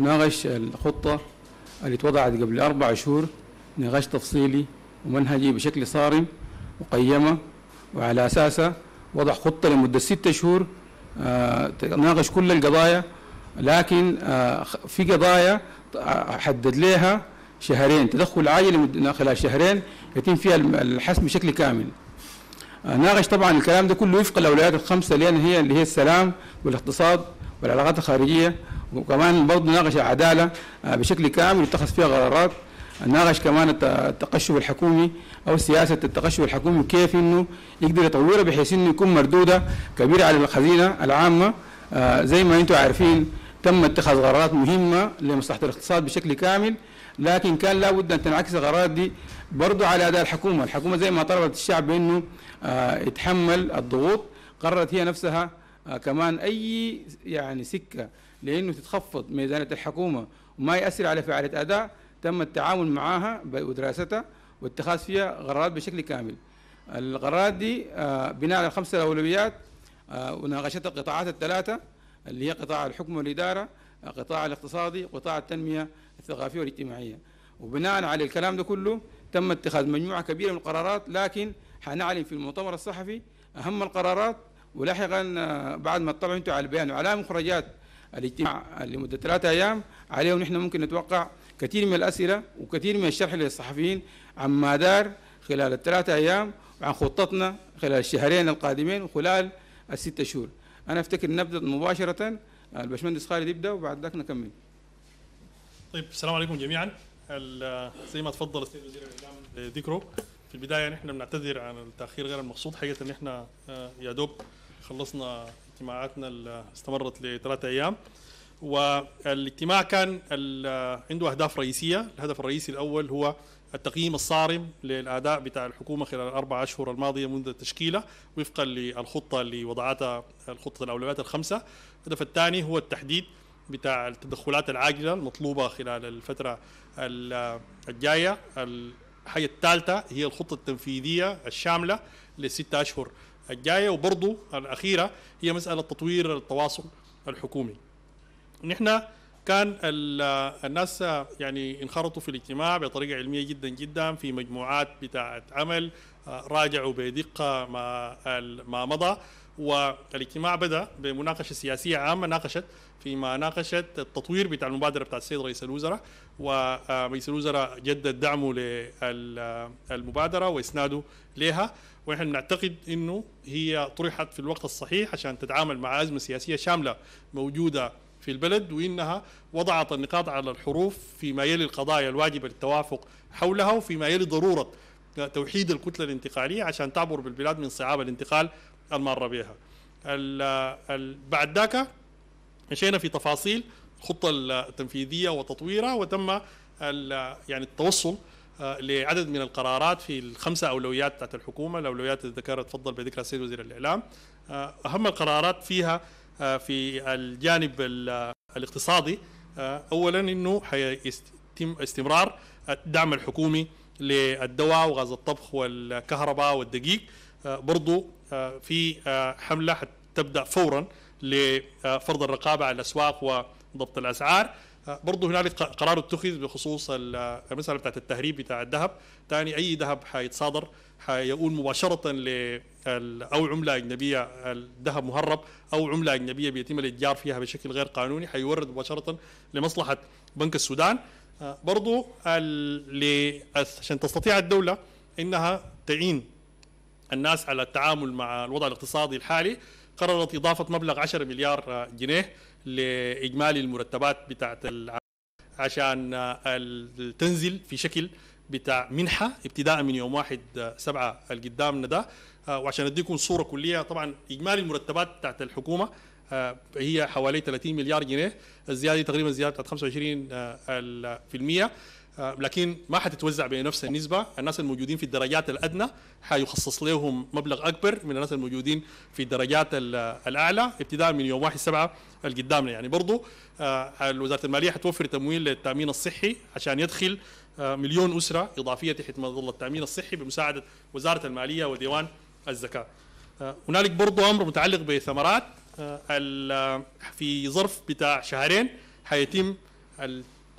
وناقش الخطة اللي اتوضعت قبل أربع شهور نقاش تفصيلي ومنهجي بشكل صارم وقيمة وعلى أساسها وضع خطة لمدة ستة شهور آه، ناقش كل القضايا لكن آه، في قضايا حدد لها شهرين تدخل عاجل خلال شهرين يتم فيها الحسم بشكل كامل آه، ناقش طبعا الكلام ده كله وفق الاولويات الخمسه لان هي اللي هي السلام والاقتصاد والعلاقات الخارجيه وكمان برضه ناقش العداله آه، بشكل كامل واتخذ فيها قرارات ناقش كمان التقشف الحكومي او سياسه التقشف الحكومي كيف انه يقدر يطورها بحيث انه يكون مردوده كبيره على الخزينه العامه آه، زي ما انتم عارفين تم اتخاذ قرارات مهمه لمصلحه الاقتصاد بشكل كامل لكن كان لابد ان تنعكس القرارات دي برضه على اداء الحكومه، الحكومه زي ما طلبت الشعب بانه آه، يتحمل الضغوط قررت هي نفسها كمان اي يعني سكه لأنه تتخفض ميزانية الحكومة وما يأثر على فعالية أداء تم التعامل معها ودراستها واتخاذ فيها قرارات بشكل كامل القرارات دي آه، بناء على الخمسة الأولويات آه، وناقشتها القطاعات الثلاثة اللي هي قطاع الحكم والإدارة القطاع آه، الاقتصادي وقطاع التنمية الثقافية والاجتماعية وبناء على الكلام ده كله تم اتخاذ مجموعة كبيرة من القرارات لكن حنعلن في المؤتمر الصحفي أهم القرارات ولاحقا بعد ما تطلعوا انتم على البيان وعلى مخرجات الاجتماع لمدة ثلاثة أيام عليه نحن ممكن نتوقع كثير من الأسئلة وكثير من الشرح للصحفيين عن ما دار خلال الثلاثة أيام وعن خطتنا خلال الشهرين القادمين وخلال الستة شهور أنا أفتكر نبدأ مباشرة البشمهندس خالد يبدأ وبعد ذاك نكمل طيب السلام عليكم جميعا زي ما تفضل السيد وزير الاعلام ذكره في البدايه نحن بنعتذر عن التاخير غير المقصود حقيقه ان احنا آه، يا دوب خلصنا اجتماعاتنا استمرت لثلاثة أيام والاجتماع كان عنده أهداف رئيسية الهدف الرئيسي الأول هو التقييم الصارم للأداء بتاع الحكومة خلال الأربع أشهر الماضية منذ التشكيلة وفقا للخطة اللي وضعتها الخطة الأولويات الخمسة الهدف الثاني هو التحديد بتاع التدخلات العاجلة المطلوبة خلال الفترة الجاية الحاجة الثالثة هي الخطة التنفيذية الشاملة لستة أشهر الجايه وبرضه الاخيره هي مساله تطوير التواصل الحكومي نحن كان الناس يعني انخرطوا في الاجتماع بطريقه علميه جدا جدا في مجموعات بتاعه عمل آه، راجعوا بدقه ما ما مضى والاجتماع بدا بمناقشه سياسيه عامه ناقشت فيما ناقشت التطوير بتاع المبادره بتاع السيد رئيس الوزراء ورئيس آه، الوزراء جدد دعمه للمبادره آه، واسناده لها ونحن نعتقد انه هي طرحت في الوقت الصحيح عشان تتعامل مع ازمه سياسيه شامله موجوده في البلد وانها وضعت النقاط على الحروف فيما يلي القضايا الواجبه للتوافق حولها وفيما يلي ضروره توحيد الكتله الانتقاليه عشان تعبر بالبلاد من صعاب الانتقال الماره بها. بعد ذاك مشينا في تفاصيل الخطه التنفيذيه وتطويرها وتم يعني التوصل آه، لعدد من القرارات في الخمسه اولويات بتاعت الحكومه، الاولويات اللي ذكرها تفضل بذكرها السيد وزير الاعلام. آه، اهم القرارات فيها آه، في الجانب الاقتصادي اولا انه حيتم استمرار الدعم الحكومي للدواء وغاز الطبخ والكهرباء والدقيق برضو في حمله حتبدا فورا لفرض الرقابه على الاسواق وضبط الاسعار برضه هنالك قرار اتخذ بخصوص المساله بتاعت التهريب بتاع الذهب ثاني اي ذهب حيتصادر حيقول مباشره ل او عمله اجنبيه الذهب مهرب او عمله اجنبيه بيتم الاتجار فيها بشكل غير قانوني حيورد مباشره لمصلحه بنك السودان آه، برضو عشان تستطيع الدوله انها تعين الناس على التعامل مع الوضع الاقتصادي الحالي قررت إضافة مبلغ 10 مليار جنيه لإجمالي المرتبات بتاعت عشان تنزل في شكل بتاع منحة ابتداء من يوم واحد سبعة القدام ده آه، وعشان اديكم صورة كلية طبعا إجمالي المرتبات بتاعت الحكومة آه، هي حوالي 30 مليار جنيه الزيادة تقريبا زيادة 25% آه، لكن ما حتتوزع بنفس النسبة الناس الموجودين في الدرجات الأدنى حيخصص لهم مبلغ أكبر من الناس الموجودين في الدرجات الأعلى ابتداء من يوم 1 7 القدامنا يعني برضو آه، وزارة المالية حتوفر تمويل للتأمين الصحي عشان يدخل آه، مليون أسرة إضافية تحت مظلة التأمين الصحي بمساعدة وزارة المالية وديوان الزكاة هنالك برضو أمر متعلق بثمرات في ظرف بتاع شهرين حيتم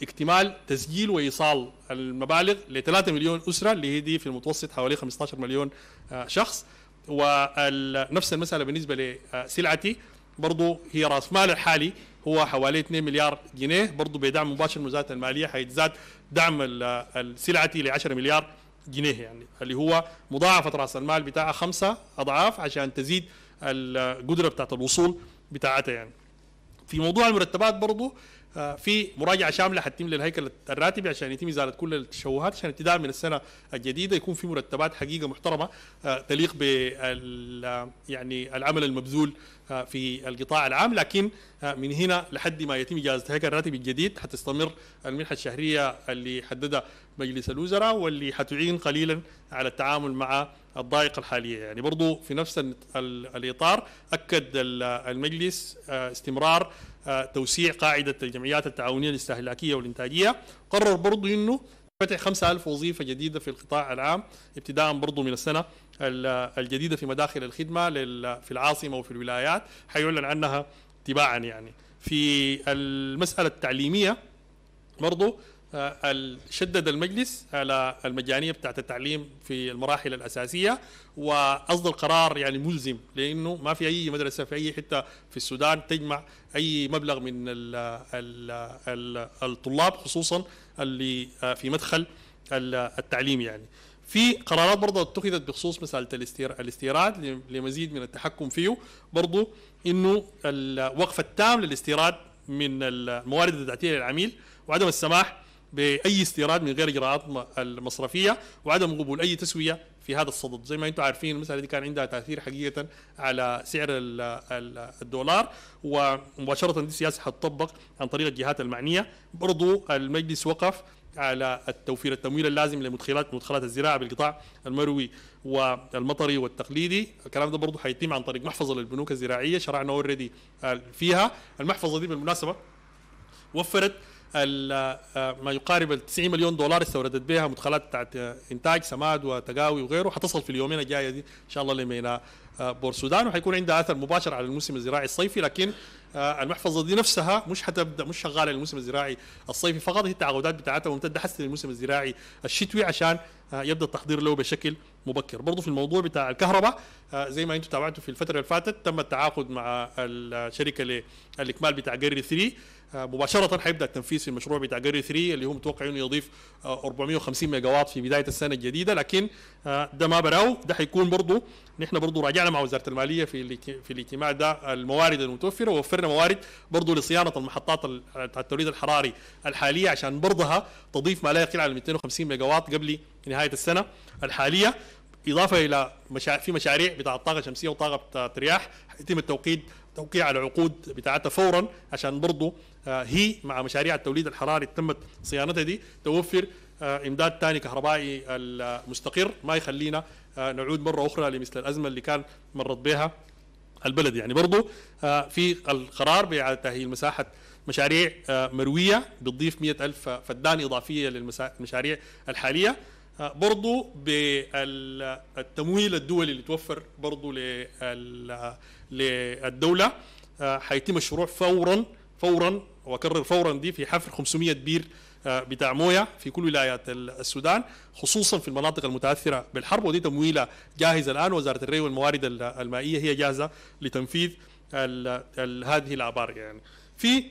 اكتمال تسجيل وايصال المبالغ ل 3 مليون اسره اللي هي دي في المتوسط حوالي 15 مليون آه، شخص ونفس المساله بالنسبه لسلعتي برضه هي راس مال الحالي هو حوالي 2 مليار جنيه برضه بدعم مباشر من وزاره الماليه حيتزاد دعم السلعتي ل 10 مليار جنيه يعني اللي هو مضاعفه راس المال بتاعها خمسه اضعاف عشان تزيد القدره بتاعت الوصول بتاعتها يعني في موضوع المرتبات برضه آه، في مراجعه شامله حتتم للهيكل الراتبي عشان يتم ازاله كل التشوهات عشان ابتداء من السنه الجديده يكون في مرتبات حقيقه محترمه آه، تليق بال آه، يعني العمل المبذول آه، في القطاع العام لكن آه، من هنا لحد ما يتم اجازه هيك الراتب الجديد حتستمر المنحه الشهريه اللي حددها مجلس الوزراء واللي حتعين قليلا على التعامل مع الضائقة الحالية يعني برضو في نفس الإطار أكد المجلس آه، استمرار توسيع قاعدة الجمعيات التعاونية الاستهلاكية والإنتاجية قرر برضو أنه فتح 5000 وظيفة جديدة في القطاع العام ابتداء برضو من السنة الجديده في مداخل الخدمه في العاصمه وفي الولايات حيعلن عنها تباعا يعني في المساله التعليميه برضو آه، شدد المجلس على المجانيه بتاعت التعليم في المراحل الاساسيه واصدر قرار يعني ملزم لانه ما في اي مدرسه في اي حته في السودان تجمع اي مبلغ من الـ الـ الـ الطلاب خصوصا اللي آه، في مدخل التعليم يعني في قرارات برضه اتخذت بخصوص مساله الاستيراد لمزيد من التحكم فيه برضه انه الوقف التام للاستيراد من الموارد الذاتيه للعميل وعدم السماح باي استيراد من غير اجراءات المصرفيه وعدم قبول اي تسويه في هذا الصدد زي ما انتم عارفين المساله دي كان عندها تاثير حقيقه على سعر الدولار ومباشره دي السياسه حتطبق عن طريق الجهات المعنيه برضو المجلس وقف على التوفير التمويل اللازم لمدخلات مدخلات الزراعه بالقطاع المروي والمطري والتقليدي الكلام ده برضه حيتم عن طريق محفظه للبنوك الزراعيه شرعنا اوريدي آه، فيها المحفظه دي بالمناسبه وفرت آه، ما يقارب ال 90 مليون دولار استوردت بها مدخلات بتاعت آه، انتاج سماد وتقاوي وغيره حتصل في اليومين الجايه دي ان شاء الله لميناء بورسودان وحيكون عندها اثر مباشر على الموسم الزراعي الصيفي لكن آه، المحفظه دي نفسها مش هتبدا مش شغاله للموسم الزراعي الصيفي فقط هي التعاقدات بتاعتها ممتده حتى للموسم الزراعي الشتوي عشان آه، يبدا التحضير له بشكل مبكر برضه في الموضوع بتاع الكهرباء آه، زي ما انتم تابعتوا في الفتره اللي فاتت تم التعاقد مع الشركه للاكمال بتاع جري 3 آه، مباشرة حيبدا التنفيذ في المشروع بتاع جري 3 اللي هو متوقع انه يضيف 450 ميجا واط في بداية السنة الجديدة لكن ده ما براو ده حيكون برضه نحن برضه راجعنا مع وزارة المالية في في الاجتماع ده الموارد المتوفرة ووفرنا موارد برضه لصيانة المحطات بتاع التوليد الحراري الحالية عشان برضها تضيف ما لا يقل عن 250 ميجا واط قبل نهايه السنه الحاليه اضافه الى مشا... في مشاريع بتاع الطاقه الشمسيه وطاقه الرياح يتم التوقيت توقيع العقود بتاعتها فورا عشان برضه آه، هي مع مشاريع التوليد الحراري تمت صيانتها دي توفر آه، امداد ثاني كهربائي المستقر ما يخلينا آه، نعود مره اخرى لمثل الازمه اللي كان مرت بها البلد يعني برضو في القرار بإعادة تأهيل مساحة مشاريع مروية بتضيف مئة ألف فدان إضافية للمشاريع الحالية برضو بالتمويل الدولي اللي توفر برضو للدولة حيتم آه، الشروع فورا فورا واكرر فورا دي في حفر 500 بير آه، بتاع مويه في كل ولايات السودان خصوصا في المناطق المتاثره بالحرب ودي تمويله جاهزه الان وزاره الري والموارد المائيه هي جاهزه لتنفيذ هذه الابار يعني في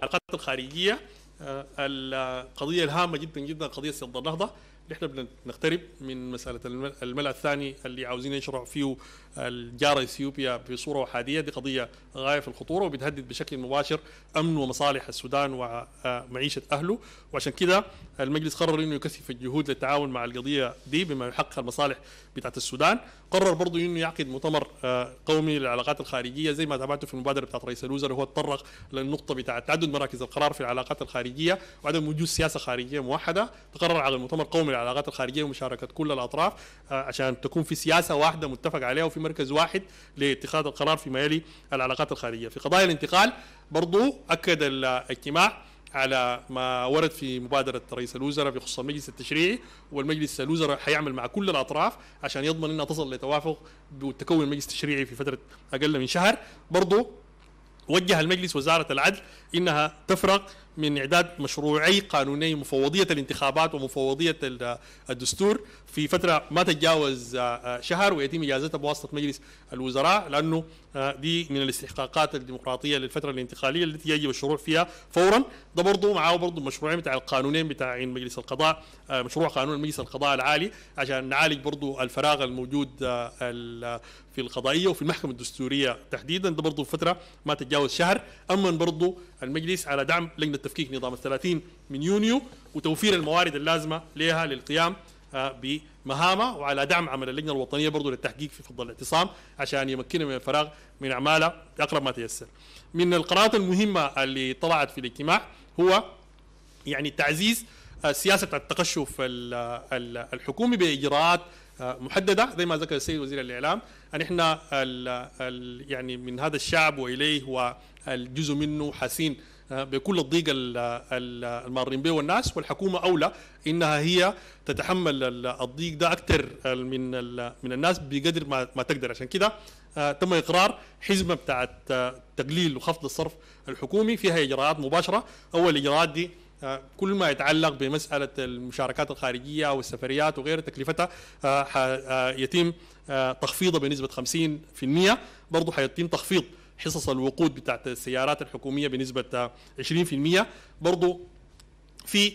العلاقات الخارجيه آه، القضية الهامة جدا جدا قضية سد النهضة نحن بنقترب من مسألة الملأ الثاني اللي عاوزين نشرع فيه الجارة إثيوبيا بصورة أحادية دي قضية غاية في الخطورة وبتهدد بشكل مباشر أمن ومصالح السودان ومعيشة أهله وعشان كده المجلس قرر أنه يكثف الجهود للتعاون مع القضية دي بما يحقق المصالح بتاعت السودان قرر برضه أنه يعقد مؤتمر آه، قومي للعلاقات الخارجية زي ما تابعته في المبادرة بتاعت رئيس الوزراء هو تطرق للنقطة بتاعة تعدد مراكز القرار في العلاقات الخارجية وعدم وجود سياسة خارجية موحدة تقرر على المؤتمر القومي للعلاقات الخارجية ومشاركة كل الأطراف آه، عشان تكون في سياسة واحدة متفق عليها وفي مركز واحد لاتخاذ القرار فيما يلي العلاقات الخارجيه في قضايا الانتقال برضو اكد الاجتماع على ما ورد في مبادرة رئيس الوزراء بخصوص المجلس التشريعي والمجلس الوزراء حيعمل مع كل الأطراف عشان يضمن أنها تصل لتوافق بتكون المجلس التشريعي في فترة أقل من شهر برضو وجه المجلس وزارة العدل إنها تفرق من إعداد مشروعي قانوني مفوضية الانتخابات ومفوضية الدستور في فتره ما تتجاوز آه، آه، شهر ويتم اجازتها بواسطه مجلس الوزراء لانه آه، دي من الاستحقاقات الديمقراطيه للفتره الانتقاليه التي يجب الشروع فيها فورا ده برضه معاه برضه مشروعين بتاع القانونين بتاع مجلس القضاء مشروع قانون مجلس القضاء العالي عشان نعالج برضه الفراغ الموجود في القضائيه وفي المحكمه الدستوريه تحديدا ده برضه فتره ما تتجاوز شهر امن برضه المجلس على دعم لجنه تفكيك نظام ال 30 من يونيو وتوفير الموارد اللازمه لها للقيام بمهامه وعلى دعم عمل اللجنه الوطنيه برضه للتحقيق في فضل الاعتصام عشان يمكنها من الفراغ من اعمالها اقرب ما تيسر. من القرارات المهمه اللي طلعت في الاجتماع هو يعني تعزيز سياسه التقشف الحكومي باجراءات محدده زي ما ذكر السيد وزير الاعلام ان احنا الـ الـ يعني من هذا الشعب واليه والجزء منه حاسين آه، بكل الضيق المارين به والناس والحكومه اولى انها هي تتحمل الضيق ده اكثر من من الناس بقدر ما, ما تقدر عشان كده آه، تم اقرار حزمه بتاعت آه، تقليل وخفض الصرف الحكومي فيها اجراءات مباشره اول الاجراءات دي كل ما يتعلق بمسألة المشاركات الخارجية والسفريات وغير تكلفتها يتم تخفيضها بنسبة 50% برضه حيتم تخفيض حصص الوقود بتاعت السيارات الحكوميه بنسبه 20% برضو في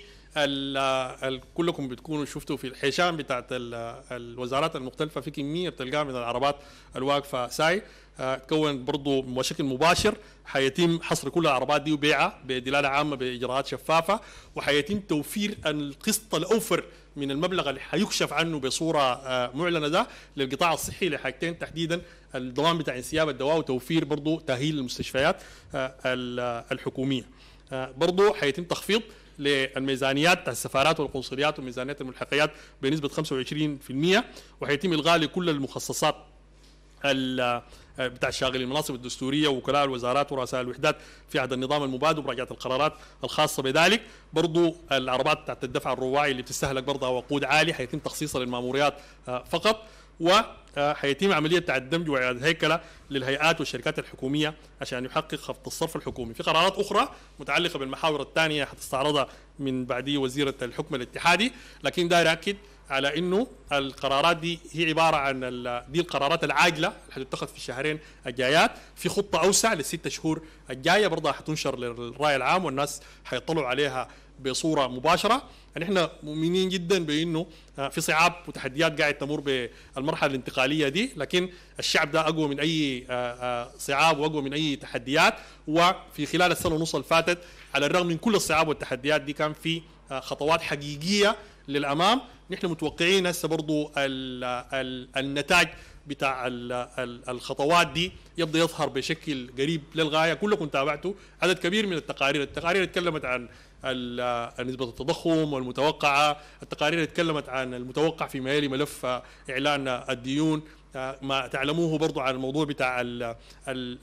كلكم بتكونوا شفتوا في الحيشان بتاعت الوزارات المختلفة في كمية بتلقاها من العربات الواقفة ساي آه، تكون برضو بشكل مباشر حيتم حصر كل العربات دي وبيعها بدلالة عامة بإجراءات شفافة وحيتم توفير القسط الأوفر من المبلغ اللي حيكشف عنه بصوره آه، معلنه ده للقطاع الصحي لحاجتين تحديدا الضمان بتاع انسياب الدواء وتوفير برضه تاهيل للمستشفيات آه، الحكوميه آه، برضه حيتم تخفيض للميزانيات السفارات والقنصليات وميزانيات الملحقيات بنسبه 25% وحيتم الغاء لكل المخصصات آه، بتاع الشاغلين المناصب الدستوريه ووكلاء الوزارات ورؤساء الوحدات في عهد النظام المبادر ومراجعه القرارات الخاصه بذلك برضو العربات بتاعت الدفع الرواعي اللي بتستهلك برضه وقود عالي حيتم تخصيصها للماموريات آه، فقط و آه، حيتم عمليه بتاع الدمج واعاده هيكله للهيئات والشركات الحكوميه عشان يحقق خفض الصرف الحكومي، في قرارات اخرى متعلقه بالمحاور الثانيه حتستعرضها من بعديه وزيره الحكم الاتحادي، لكن داير اكد على انه القرارات دي هي عباره عن دي القرارات العاجله اللي هتتخذ في الشهرين الجايات في خطه اوسع للست شهور الجايه برضه هتنشر للراي العام والناس هيطلعوا عليها بصوره مباشره يعني احنا مؤمنين جدا بانه آه، في صعاب وتحديات قاعد تمر بالمرحله الانتقاليه دي لكن الشعب ده اقوى من اي آه، آه، صعاب واقوى من اي تحديات وفي خلال السنه ونص اللي فاتت على الرغم من كل الصعاب والتحديات دي كان في خطوات حقيقيه للامام نحن متوقعين هسه برضو ال ال النتاج بتاع ال ال الخطوات دي يبدا يظهر بشكل قريب للغايه كلكم تابعتوا عدد كبير من التقارير التقارير اتكلمت عن نسبة التضخم والمتوقعة التقارير اتكلمت عن المتوقع فيما يلي ملف إعلان الديون ما تعلموه برضو عن الموضوع بتاع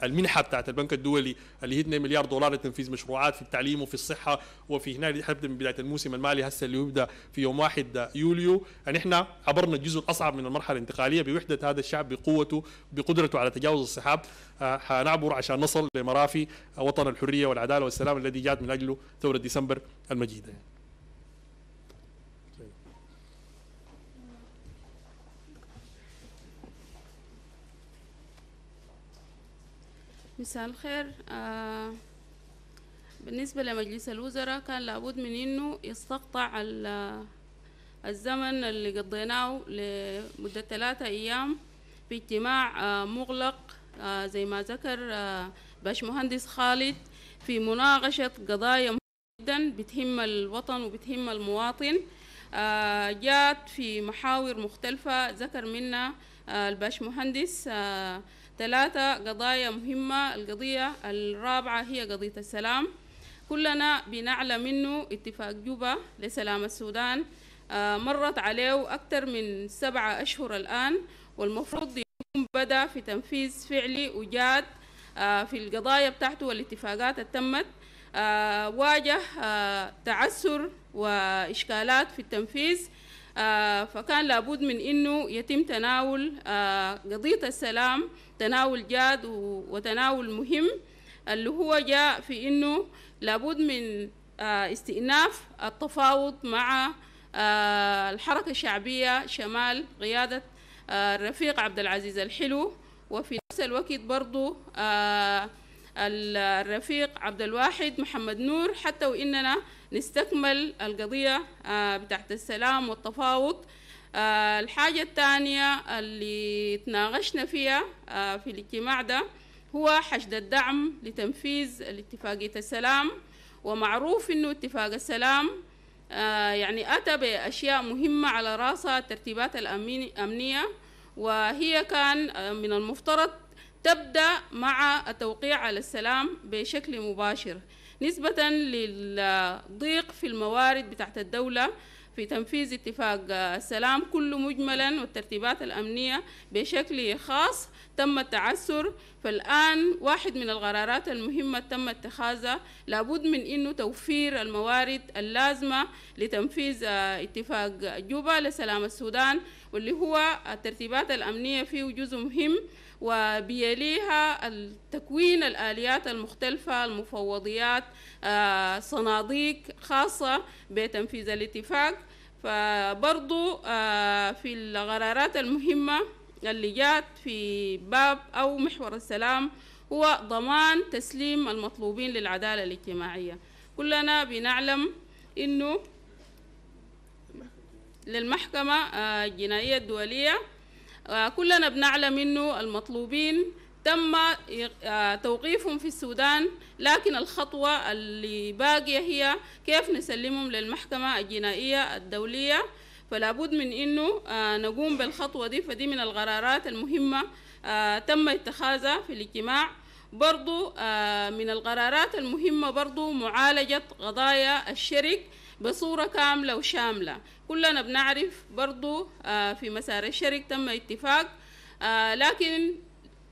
المنحه بتاعت البنك الدولي اللي هي 2 مليار دولار لتنفيذ مشروعات في التعليم وفي الصحه وفي هنا حتى من بدايه الموسم المالي هسه اللي يبدا في يوم 1 يوليو ان يعني احنا عبرنا الجزء الاصعب من المرحله الانتقاليه بوحده هذا الشعب بقوته بقدرته على تجاوز الصحاب آه، حنعبر عشان نصل لمرافي وطن الحريه والعداله والسلام الذي جاءت من اجله ثوره ديسمبر المجيده مساء الخير آه بالنسبة لمجلس الوزراء كان لابد من إنه يستقطع الزمن اللي قضيناه لمدة ثلاثة أيام في اجتماع آه مغلق آه زي ما ذكر آه، باشمهندس خالد في مناقشة قضايا جدا بتهم الوطن وبتهم المواطن آه، جات في محاور مختلفة ذكر منها آه، الباشمهندس مهندس ثلاثة قضايا مهمة القضية الرابعة هي قضية السلام كلنا بنعلم منه اتفاق جوبا لسلام السودان آه، مرت عليه أكثر من سبعة أشهر الآن والمفروض يكون بدأ في تنفيذ فعلي وجاد آه، في القضايا بتاعته والاتفاقات التمت آه، واجه تعسر وإشكالات في التنفيذ آه، فكان لابد من أنه يتم تناول آه، قضية السلام تناول جاد وتناول مهم اللي هو جاء في أنه لابد من آه، استئناف التفاوض مع الحركة الشعبية شمال قيادة الرفيق عبد العزيز الحلو وفي نفس الوقت برضو الرفيق عبد الواحد محمد نور حتى وإننا نستكمل القضية آه، بتاعت السلام والتفاوض آه، الحاجة الثانية اللي تناقشنا فيها آه، في الاجتماع ده هو حشد الدعم لتنفيذ الاتفاقية السلام ومعروف انه اتفاق السلام يعني أتى بأشياء مهمة على رأسها الترتيبات الأمنية وهي كان من المفترض تبدأ مع التوقيع على السلام بشكل مباشر نسبة للضيق في الموارد بتاعت الدولة في تنفيذ اتفاق آه، السلام كله مجملا والترتيبات الأمنية بشكل خاص تم التعثر فالآن واحد من القرارات المهمة تم اتخاذها لابد من أنه توفير الموارد اللازمة لتنفيذ آه، اتفاق جوبا لسلام السودان واللي هو الترتيبات الأمنية فيه جزء مهم وبيليها تكوين الآليات المختلفة المفوضيات آه، صناديق خاصة بتنفيذ الاتفاق فبرضو آه، في القرارات المهمة اللي جات في باب أو محور السلام هو ضمان تسليم المطلوبين للعدالة الاجتماعية كلنا بنعلم إنه للمحكمة آه، الجنائية الدولية آه، كلنا بنعلم انه المطلوبين تم آه، توقيفهم في السودان لكن الخطوة اللي باقية هي كيف نسلمهم للمحكمة الجنائية الدولية فلا بد من انه آه، نقوم بالخطوة دي فدي من القرارات المهمة تم اتخاذها في الاجتماع برضو من القرارات المهمة برضو معالجة قضايا الشرك بصورة كاملة وشاملة كلنا بنعرف برضو آه، في مسار الشرك تم اتفاق آه، لكن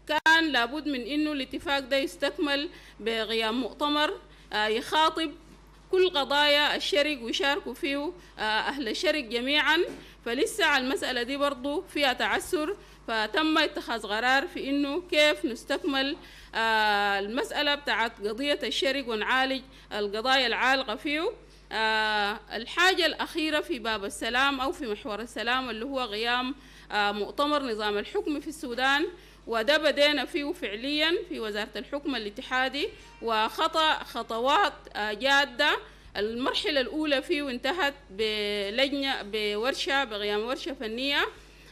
كان لابد من انه الاتفاق ده يستكمل بقيام مؤتمر آه، يخاطب كل قضايا الشرق ويشاركوا فيه أهل الشرق جميعا فلسه المسألة دي برضو فيها تعسر فتم اتخاذ قرار في إنه كيف نستكمل المسألة بتاعت قضية الشرق ونعالج القضايا العالقة فيه آه، الحاجة الأخيرة في باب السلام أو في محور السلام اللي هو قيام آه، مؤتمر نظام الحكم في السودان وده بدينا فيه فعليا في وزارة الحكم الاتحادي وخطأ خطوات آه، جادة المرحلة الأولى فيه انتهت بلجنة بورشة بقيام ورشة فنية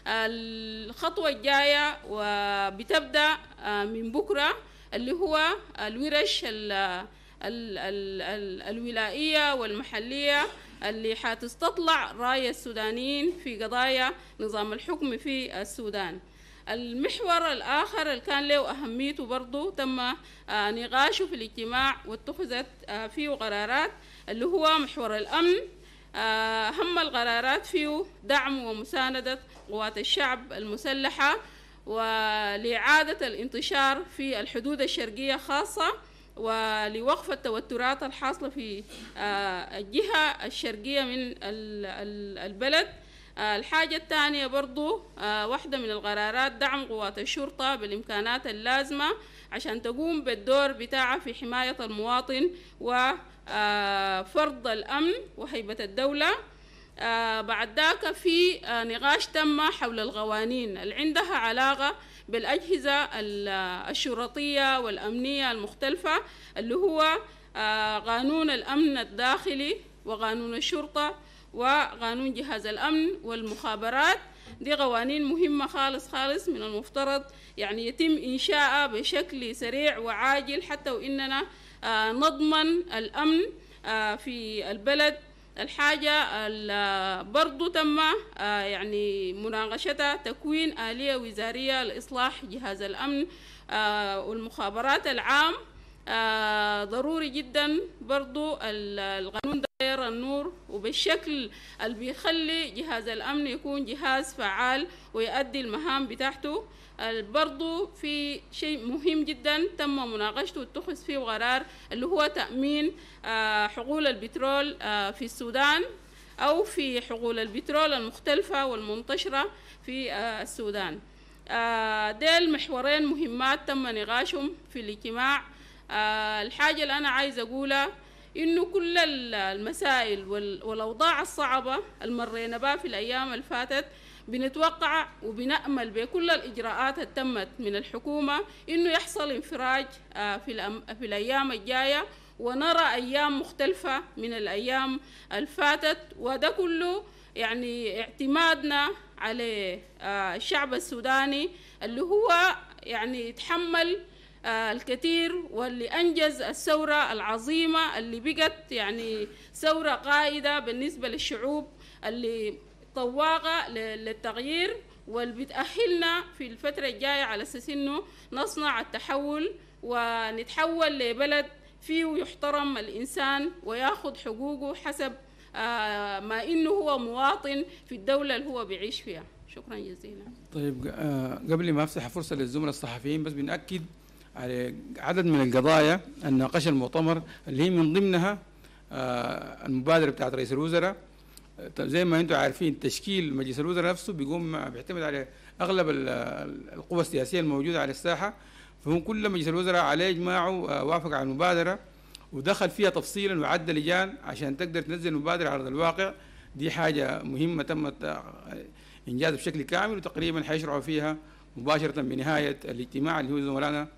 الخطوة الجاية وبتبدأ من بكرة اللي هو الورش ال ال ال الولائية والمحلية اللي حتستطلع رأي السودانيين في قضايا نظام الحكم في السودان المحور الآخر اللي كان له أهميته برضه تم آه، نقاشه في الاجتماع واتخذت آه، فيه قرارات اللي هو محور الأمن أهم آه، القرارات فيه دعم ومساندة قوات الشعب المسلحة ولإعادة الانتشار في الحدود الشرقية خاصة ولوقف التوترات الحاصلة في آه، الجهة الشرقية من البلد آه، الحاجة الثانية برضو آه، واحدة من القرارات دعم قوات الشرطة بالإمكانات اللازمة عشان تقوم بالدور بتاعها في حماية المواطن وفرض الأمن وهيبة الدولة بعد ذاك في نقاش تم حول القوانين اللي عندها علاقة بالأجهزة الشرطية والأمنية المختلفة اللي هو آه، قانون الأمن الداخلي وقانون الشرطة وقانون جهاز الأمن والمخابرات دي قوانين مهمة خالص خالص من المفترض يعني يتم إنشاءها بشكل سريع وعاجل حتى وإننا آه، نضمن الأمن آه، في البلد الحاجة برضو تم آه، يعني مناقشتها تكوين آلية وزارية لإصلاح جهاز الأمن آه، والمخابرات العام آه، ضروري جدا برضو القانون داير النور وبالشكل اللي بيخلي جهاز الأمن يكون جهاز فعال ويؤدي المهام بتاعته برضو في شيء مهم جدا تم مناقشته واتخذ فيه قرار اللي هو تأمين آه، حقول البترول آه، في السودان أو في حقول البترول المختلفة والمنتشرة في آه، السودان ديل محورين مهمات تم نقاشهم في الاجتماع الحاجة اللي أنا عايز أقولها إنه كل المسائل والأوضاع الصعبة المرينا بها في الأيام اللي فاتت بنتوقع وبنأمل بكل الإجراءات التمت من الحكومة إنه يحصل انفراج آه، في, في الأيام الجاية ونرى أيام مختلفة من الأيام الفاتت وده كله يعني اعتمادنا على آه، الشعب السوداني اللي هو يعني يتحمل آه، الكثير واللي أنجز الثورة العظيمة اللي بقت يعني ثورة قائدة بالنسبة للشعوب اللي طواقة للتغيير والبتأهلنا في الفترة الجاية على أساس إنه نصنع التحول ونتحول لبلد فيه يحترم الإنسان ويأخذ حقوقه حسب آه، ما إنه هو مواطن في الدولة اللي هو بيعيش فيها شكرا جزيلا طيب آه، قبل ما أفتح فرصة للزملاء الصحفيين بس بنأكد على عدد من القضايا الناقشة المؤتمر اللي هي من ضمنها آه، المبادرة بتاعت رئيس الوزراء طيب، زي ما انتم عارفين تشكيل مجلس الوزراء نفسه بيقوم بيعتمد على اغلب القوى السياسيه الموجوده على الساحه فهم كل مجلس الوزراء عليه اجماعه وافق على المبادره ودخل فيها تفصيلا وعد لجان عشان تقدر تنزل المبادره على ارض الواقع دي حاجه مهمه تمت آه، انجازها بشكل كامل وتقريبا حيشرعوا فيها مباشره بنهايه الاجتماع اللي هو زملائنا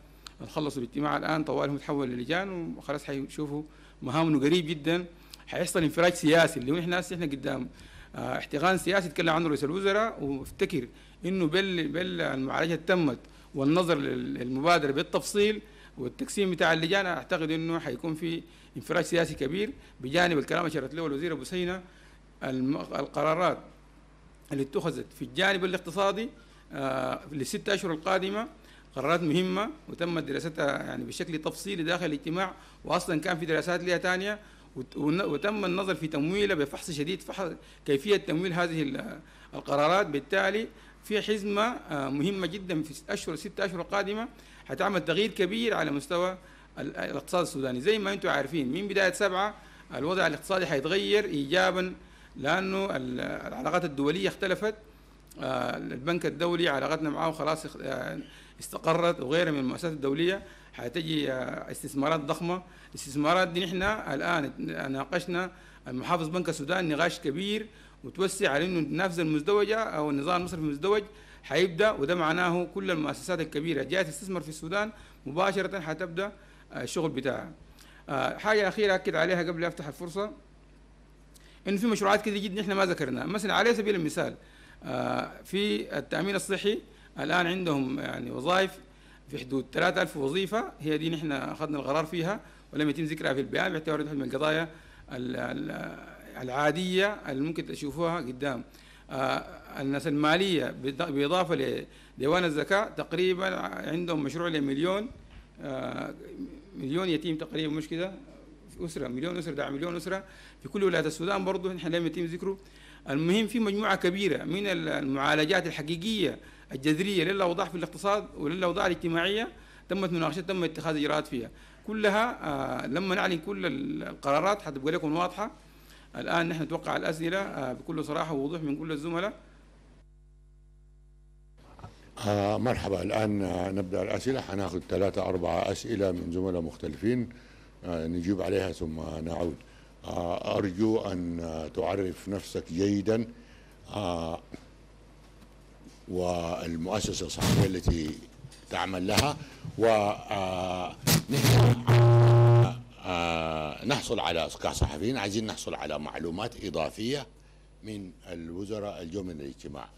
خلصوا الاجتماع الان طوالهم تحول للجان وخلاص حيشوفوا مهامهم قريب جدا حيحصل انفراج سياسي اللي هو احنا احنا قدام آه، احتقان سياسي تكلم عنه رئيس الوزراء وافتكر انه بل المعالجه تمت والنظر للمبادره بالتفصيل والتقسيم بتاع اللجان اعتقد انه حيكون في انفراج سياسي كبير بجانب الكلام اشرت له الوزير ابو سينا القرارات اللي اتخذت في الجانب الاقتصادي آه، للست اشهر القادمه قرارات مهمه وتمت دراستها يعني بشكل تفصيلي داخل الاجتماع واصلا كان في دراسات ليها ثانيه وتم النظر في تمويله بفحص شديد فحص كيفية تمويل هذه القرارات بالتالي في حزمة آه، مهمة جدا في أشهر ستة أشهر القادمة حتعمل تغيير كبير على مستوى الاقتصاد السوداني زي ما أنتم عارفين من بداية سبعة الوضع الاقتصادي حيتغير إيجابا لأنه العلاقات الدولية اختلفت آه، البنك الدولي علاقتنا معه خلاص آه، استقرت وغيرها من المؤسسات الدولية حتجي آه، استثمارات ضخمه الاستثمارات دي نحن الان ناقشنا المحافظ بنك السودان نقاش كبير متوسع على انه النافذه المزدوجه او النظام المصرفي المزدوج حيبدا وده معناه كل المؤسسات الكبيره جاءت تستثمر في السودان مباشره حتبدا آه، الشغل بتاعها. آه، حاجه اخيره اكد عليها قبل افتح الفرصه انه في مشروعات كثيره جدا احنا ما ذكرناها، مثلا على سبيل المثال في التامين الصحي الان عندهم يعني وظائف في حدود 3000 وظيفه هي دي نحن اخذنا القرار فيها ولم يتم ذكرها في البيان باعتبار واحده من القضايا العاديه اللي ممكن تشوفوها قدام آه، الناس الماليه بالاضافه لديوان الزكاه تقريبا عندهم مشروع لمليون آه، مليون يتيم تقريبا مش كده اسره مليون اسره دعم مليون اسره في كل ولايات السودان برضه نحن لم يتم ذكره المهم في مجموعه كبيره من المعالجات الحقيقيه الجذريه للاوضاع في الاقتصاد وللاوضاع الاجتماعيه تمت مناقشه تم اتخاذ اجراءات فيها كلها آه، لما نعلن كل القرارات حتبقى لكم واضحه الان نحن نتوقع الاسئله آه، بكل صراحه ووضوح من كل الزملاء آه مرحبا الآن آه، نبدأ الأسئلة حناخذ ثلاثة أربعة أسئلة من زملاء مختلفين آه نجيب عليها ثم نعود آه أرجو أن تعرف نفسك جيدا والمؤسسة الصحفية التي تعمل لها ونحن آه، آه، آه، نحصل على كصحفيين عايزين نحصل على معلومات إضافية من الوزراء اليوم من الاجتماع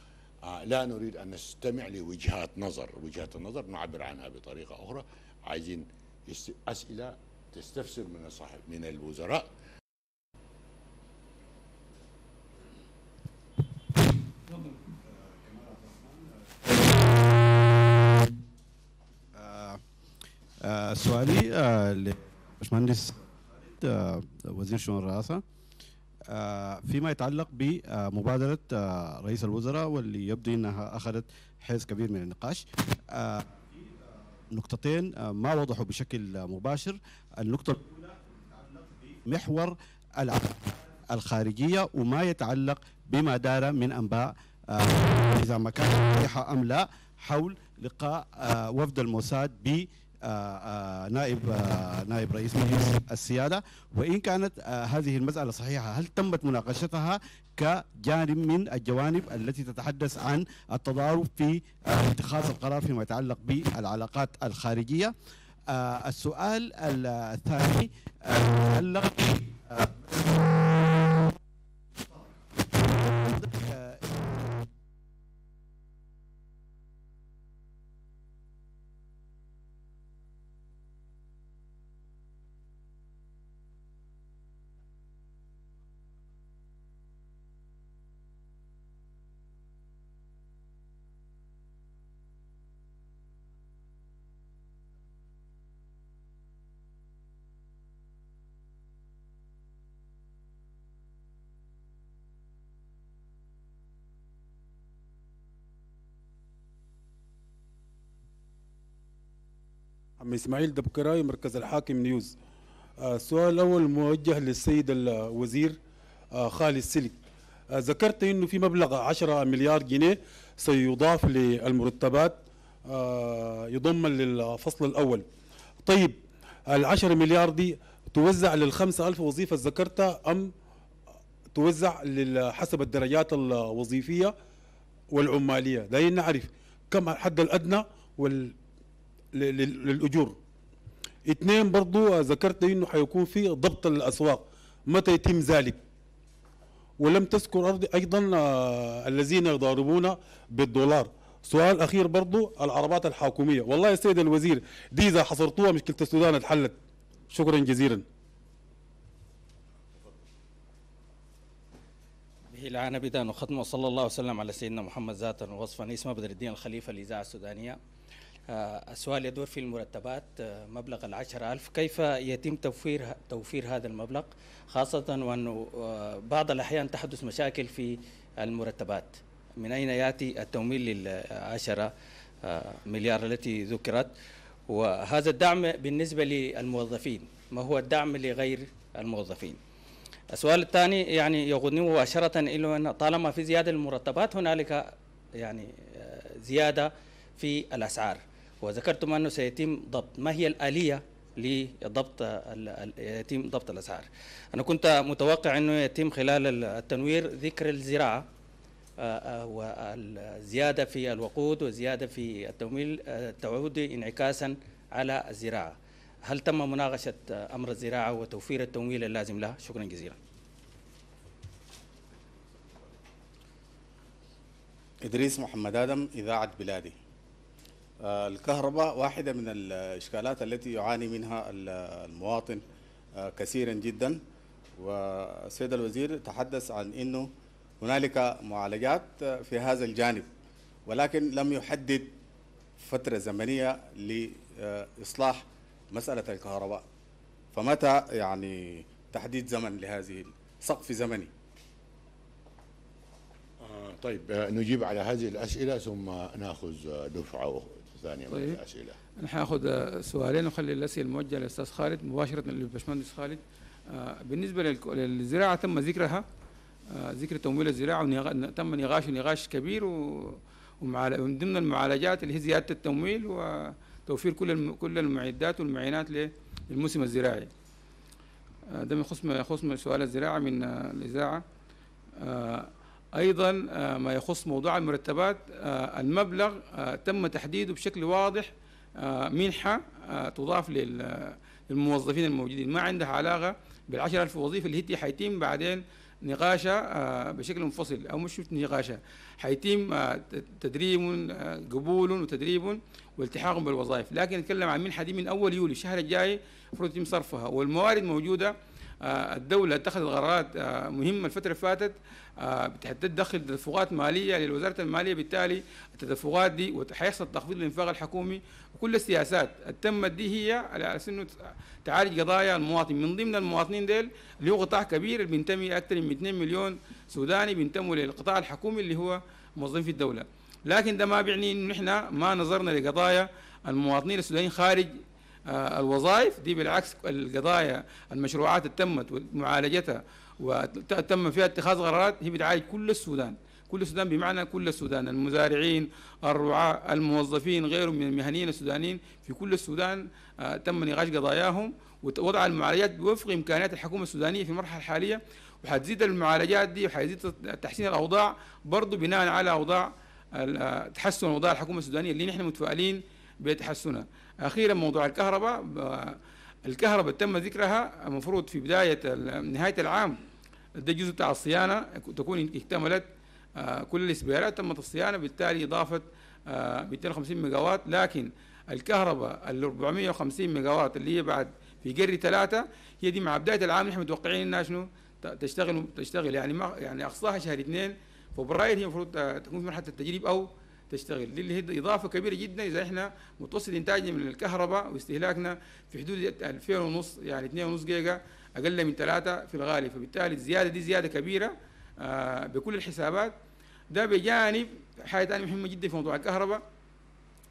لا نريد أن نستمع لوجهات نظر وجهات النظر نعبر عنها بطريقة أخرى عايزين أسئلة تستفسر من الصحف من الوزراء سؤالي آه لباشمهندس آه، وزير شؤون الرئاسه آه، فيما يتعلق بمبادره آه، رئيس الوزراء واللي يبدو انها اخذت حيز كبير من النقاش نقطتين ما وضحوا بشكل مباشر النقطه الاولى محور العلاقات الخارجيه وما يتعلق بما دار من انباء اذا ما كانت صحيحه ام لا حول لقاء وفد الموساد ب آه، آه، نائب آه، نائب رئيس مجلس السياده وان كانت هذه المساله صحيحه هل تمت مناقشتها كجانب من الجوانب التي تتحدث عن التضارب في اتخاذ القرار فيما يتعلق بالعلاقات الخارجيه السؤال الثاني يتعلق عم اسماعيل دبكراي مركز الحاكم نيوز السؤال آه، الاول موجه للسيد الوزير آه، خالد سلك آه، ذكرت انه في مبلغ 10 مليار جنيه سيضاف للمرتبات يضم للفصل الاول طيب ال 10 مليار دي توزع لل 5000 وظيفه ذكرتها ام توزع حسب الدرجات الوظيفيه والعماليه لان نعرف كم الحد الادنى وال للاجور اثنين برضو ذكرت انه حيكون في ضبط الاسواق متى يتم ذلك ولم تذكر ايضا آه، الذين يضاربون بالدولار سؤال اخير برضو العربات الحكوميه والله يا سيد الوزير دي اذا حصرتوها مشكله السودان اتحلت شكرا جزيلا الى ان بدان نختم وصلى الله وسلم على سيدنا محمد ذاتا ووصفا اسمه بدر الدين الخليفه الاذاعه السودانيه آه، السؤال يدور في المرتبات آه، مبلغ العشر ألف كيف يتم توفير توفير هذا المبلغ خاصة وأنه آه، بعض الأحيان تحدث مشاكل في المرتبات من أين يأتي التمويل للعشرة مليار التي ذكرت وهذا الدعم بالنسبة للموظفين ما هو الدعم لغير الموظفين السؤال الثاني يعني يغني مباشرة إلى أن طالما في زيادة المرتبات هنالك يعني زيادة في الأسعار وذكرتم أنه سيتم ضبط ما هي الآلية لضبط يتم ضبط الأسعار أنا كنت متوقع أنه يتم خلال التنوير ذكر الزراعة آه، آه، والزيادة في الوقود وزيادة في التمويل آه، تعود انعكاسا على الزراعة هل تم مناقشة أمر الزراعة وتوفير التمويل اللازم لها؟ شكرا جزيلا إدريس محمد آدم إذاعة بلادي آه، الكهرباء واحدة من الإشكالات التي يعاني منها المواطن آه، كثيرا جدا والسيد الوزير تحدث عن أنه هنالك معالجات آه، في هذا الجانب ولكن لم يحدد فترة زمنية لإصلاح مسألة الكهرباء فمتى يعني تحديد زمن لهذه سقف زمني طيب نجيب على هذه الأسئلة ثم نأخذ دفعة الثانية طيب. من الأسئلة أنا حاخذ سؤالين وخلي الأسئلة الموجهة للأستاذ خالد مباشرة للباشمهندس خالد آه، بالنسبة للزراعة تم ذكرها آه، ذكر تمويل الزراعة تم نقاش نقاش كبير ومن ضمن المعالجات اللي هي زيادة التمويل وتوفير كل كل المعدات والمعينات للموسم الزراعي آه، ده يخص يخص سؤال الزراعة من الإذاعة أيضا آه، ما يخص موضوع المرتبات آه، المبلغ آه، تم تحديده بشكل واضح منحة تضاف للموظفين الموجودين ما عندها علاقة بال10000 وظيفة اللي هي حيتم بعدين نقاشها بشكل منفصل أو مش نقاشها حيتم تدريب قبول وتدريب والتحاق بالوظائف لكن نتكلم عن منحة دي من أول يوليو الشهر الجاي المفروض يتم صرفها والموارد موجودة الدولة اتخذت قرارات مهمة الفترة اللي فاتت آه، بتدخل تدفقات ماليه للوزاره الماليه بالتالي التدفقات دي وحيحصل تخفيض الانفاق الحكومي وكل السياسات التمت دي هي على اساس انه تعالج قضايا المواطن من ضمن المواطنين ديل اللي هو قطاع كبير بينتمي اكثر من 2 مليون سوداني بينتموا للقطاع الحكومي اللي هو موظفين في الدوله لكن ده ما بيعني انه احنا ما نظرنا لقضايا المواطنين السودانيين خارج آه، الوظائف دي بالعكس القضايا المشروعات التمت ومعالجتها وتم فيها اتخاذ قرارات هي بتعالج كل السودان كل السودان بمعنى كل السودان المزارعين الرعاة الموظفين غيرهم من المهنيين السودانيين في كل السودان آه، تم نقاش قضاياهم ووضع المعالجات بوفق امكانيات الحكومه السودانيه في المرحله الحاليه وحتزيد المعالجات دي وحيزيد تحسين الاوضاع برضه بناء على اوضاع آه، تحسن اوضاع الحكومه السودانيه اللي نحن متفائلين بتحسنها اخيرا موضوع الكهرباء آه، الكهرباء تم ذكرها المفروض في بداية نهاية العام ده الجزء بتاع الصيانة تكون اكتملت آه، كل الاسبيرات تمت الصيانة بالتالي إضافة آه، 250 ميجا وات لكن الكهرباء ال 450 ميجا وات اللي هي بعد في جري ثلاثة هي دي مع بداية العام نحن متوقعين انها شنو تشتغل تشتغل يعني يعني اقصاها شهر اثنين فبراير هي المفروض آه، تكون في مرحلة التجريب او تشتغل دي اللي هي اضافه كبيره جدا اذا احنا متوسط انتاجنا من الكهرباء واستهلاكنا في حدود 2000 ونص يعني 2.5 جيجا اقل من ثلاثه في الغالب فبالتالي الزياده دي زياده كبيره آه، بكل الحسابات ده بجانب حاجه ثانيه مهمه جدا في موضوع الكهرباء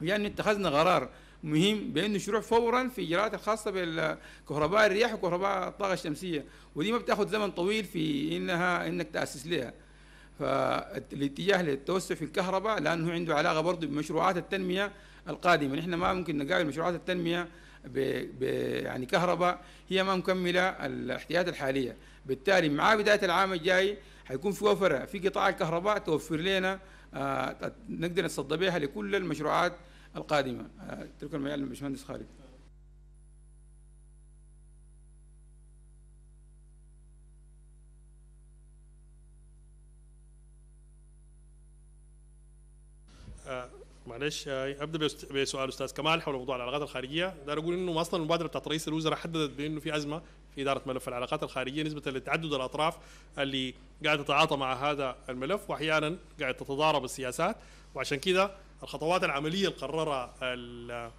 يعني اتخذنا قرار مهم بانه شروع فورا في اجراءات الخاصه بالكهرباء الرياح وكهرباء الطاقه الشمسيه ودي ما بتاخذ زمن طويل في انها انك تاسس لها فالاتجاه للتوسع في الكهرباء لانه عنده علاقه برضه بمشروعات التنميه القادمه، نحن ما ممكن نقابل مشروعات التنميه ب ب يعني كهرباء هي ما مكمله الاحتياجات الحاليه، بالتالي مع بدايه العام الجاي حيكون في وفره في قطاع الكهرباء توفر لنا آه، نقدر نتصدى بها لكل المشروعات القادمه. اترك آه، المجال للباشمهندس خالد. معلش ابدا بسؤال استاذ كمال حول موضوع العلاقات الخارجيه دار اقول انه اصلا المبادره بتاعت رئيس الوزراء حددت بانه في ازمه في اداره ملف العلاقات الخارجيه نسبه لتعدد الاطراف اللي قاعده تتعاطى مع هذا الملف واحيانا قاعده تتضارب السياسات وعشان كده الخطوات العمليه اللي قررها الـ الـ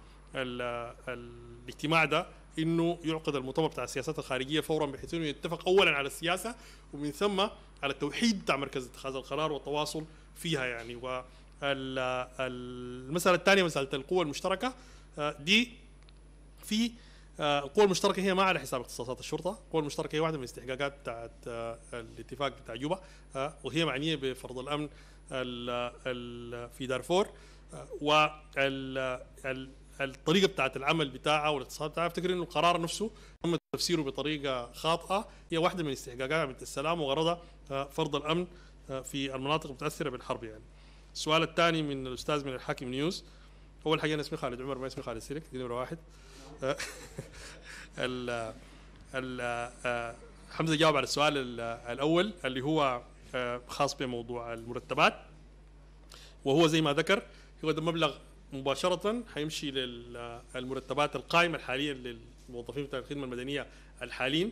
الـ الاجتماع ده انه يعقد المؤتمر بتاع السياسات الخارجيه فورا بحيث انه يتفق اولا على السياسه ومن ثم على التوحيد بتاع مركز اتخاذ القرار والتواصل فيها يعني و المساله الثانيه مساله القوه المشتركه آه، دي في آه، القوة المشتركه هي ما على حساب اختصاصات الشرطه، القوة المشتركه هي واحده من الاستحقاقات بتاعت آه، الاتفاق بتاع جوبا وهي معنيه بفرض الامن في دارفور والطريقه بتاعت العمل بتاعها والاقتصاد بتاعها افتكر انه القرار نفسه تم تفسيره بطريقه خاطئه هي واحده من استحقاقات السلام وغرضها فرض الامن في المناطق المتاثره بالحرب يعني. السؤال الثاني من الاستاذ من الحاكم نيوز اول حاجه انا اسمي خالد عمر ما اسمي خالد سيرك دي نمره واحد ال ال آه، حمزه جاوب على السؤال الاول اللي هو آه، خاص بموضوع المرتبات وهو زي ما ذكر هو ده مبلغ مباشرة حيمشي للمرتبات آه، القائمة الحالية للموظفين بتاع الخدمة المدنية الحاليين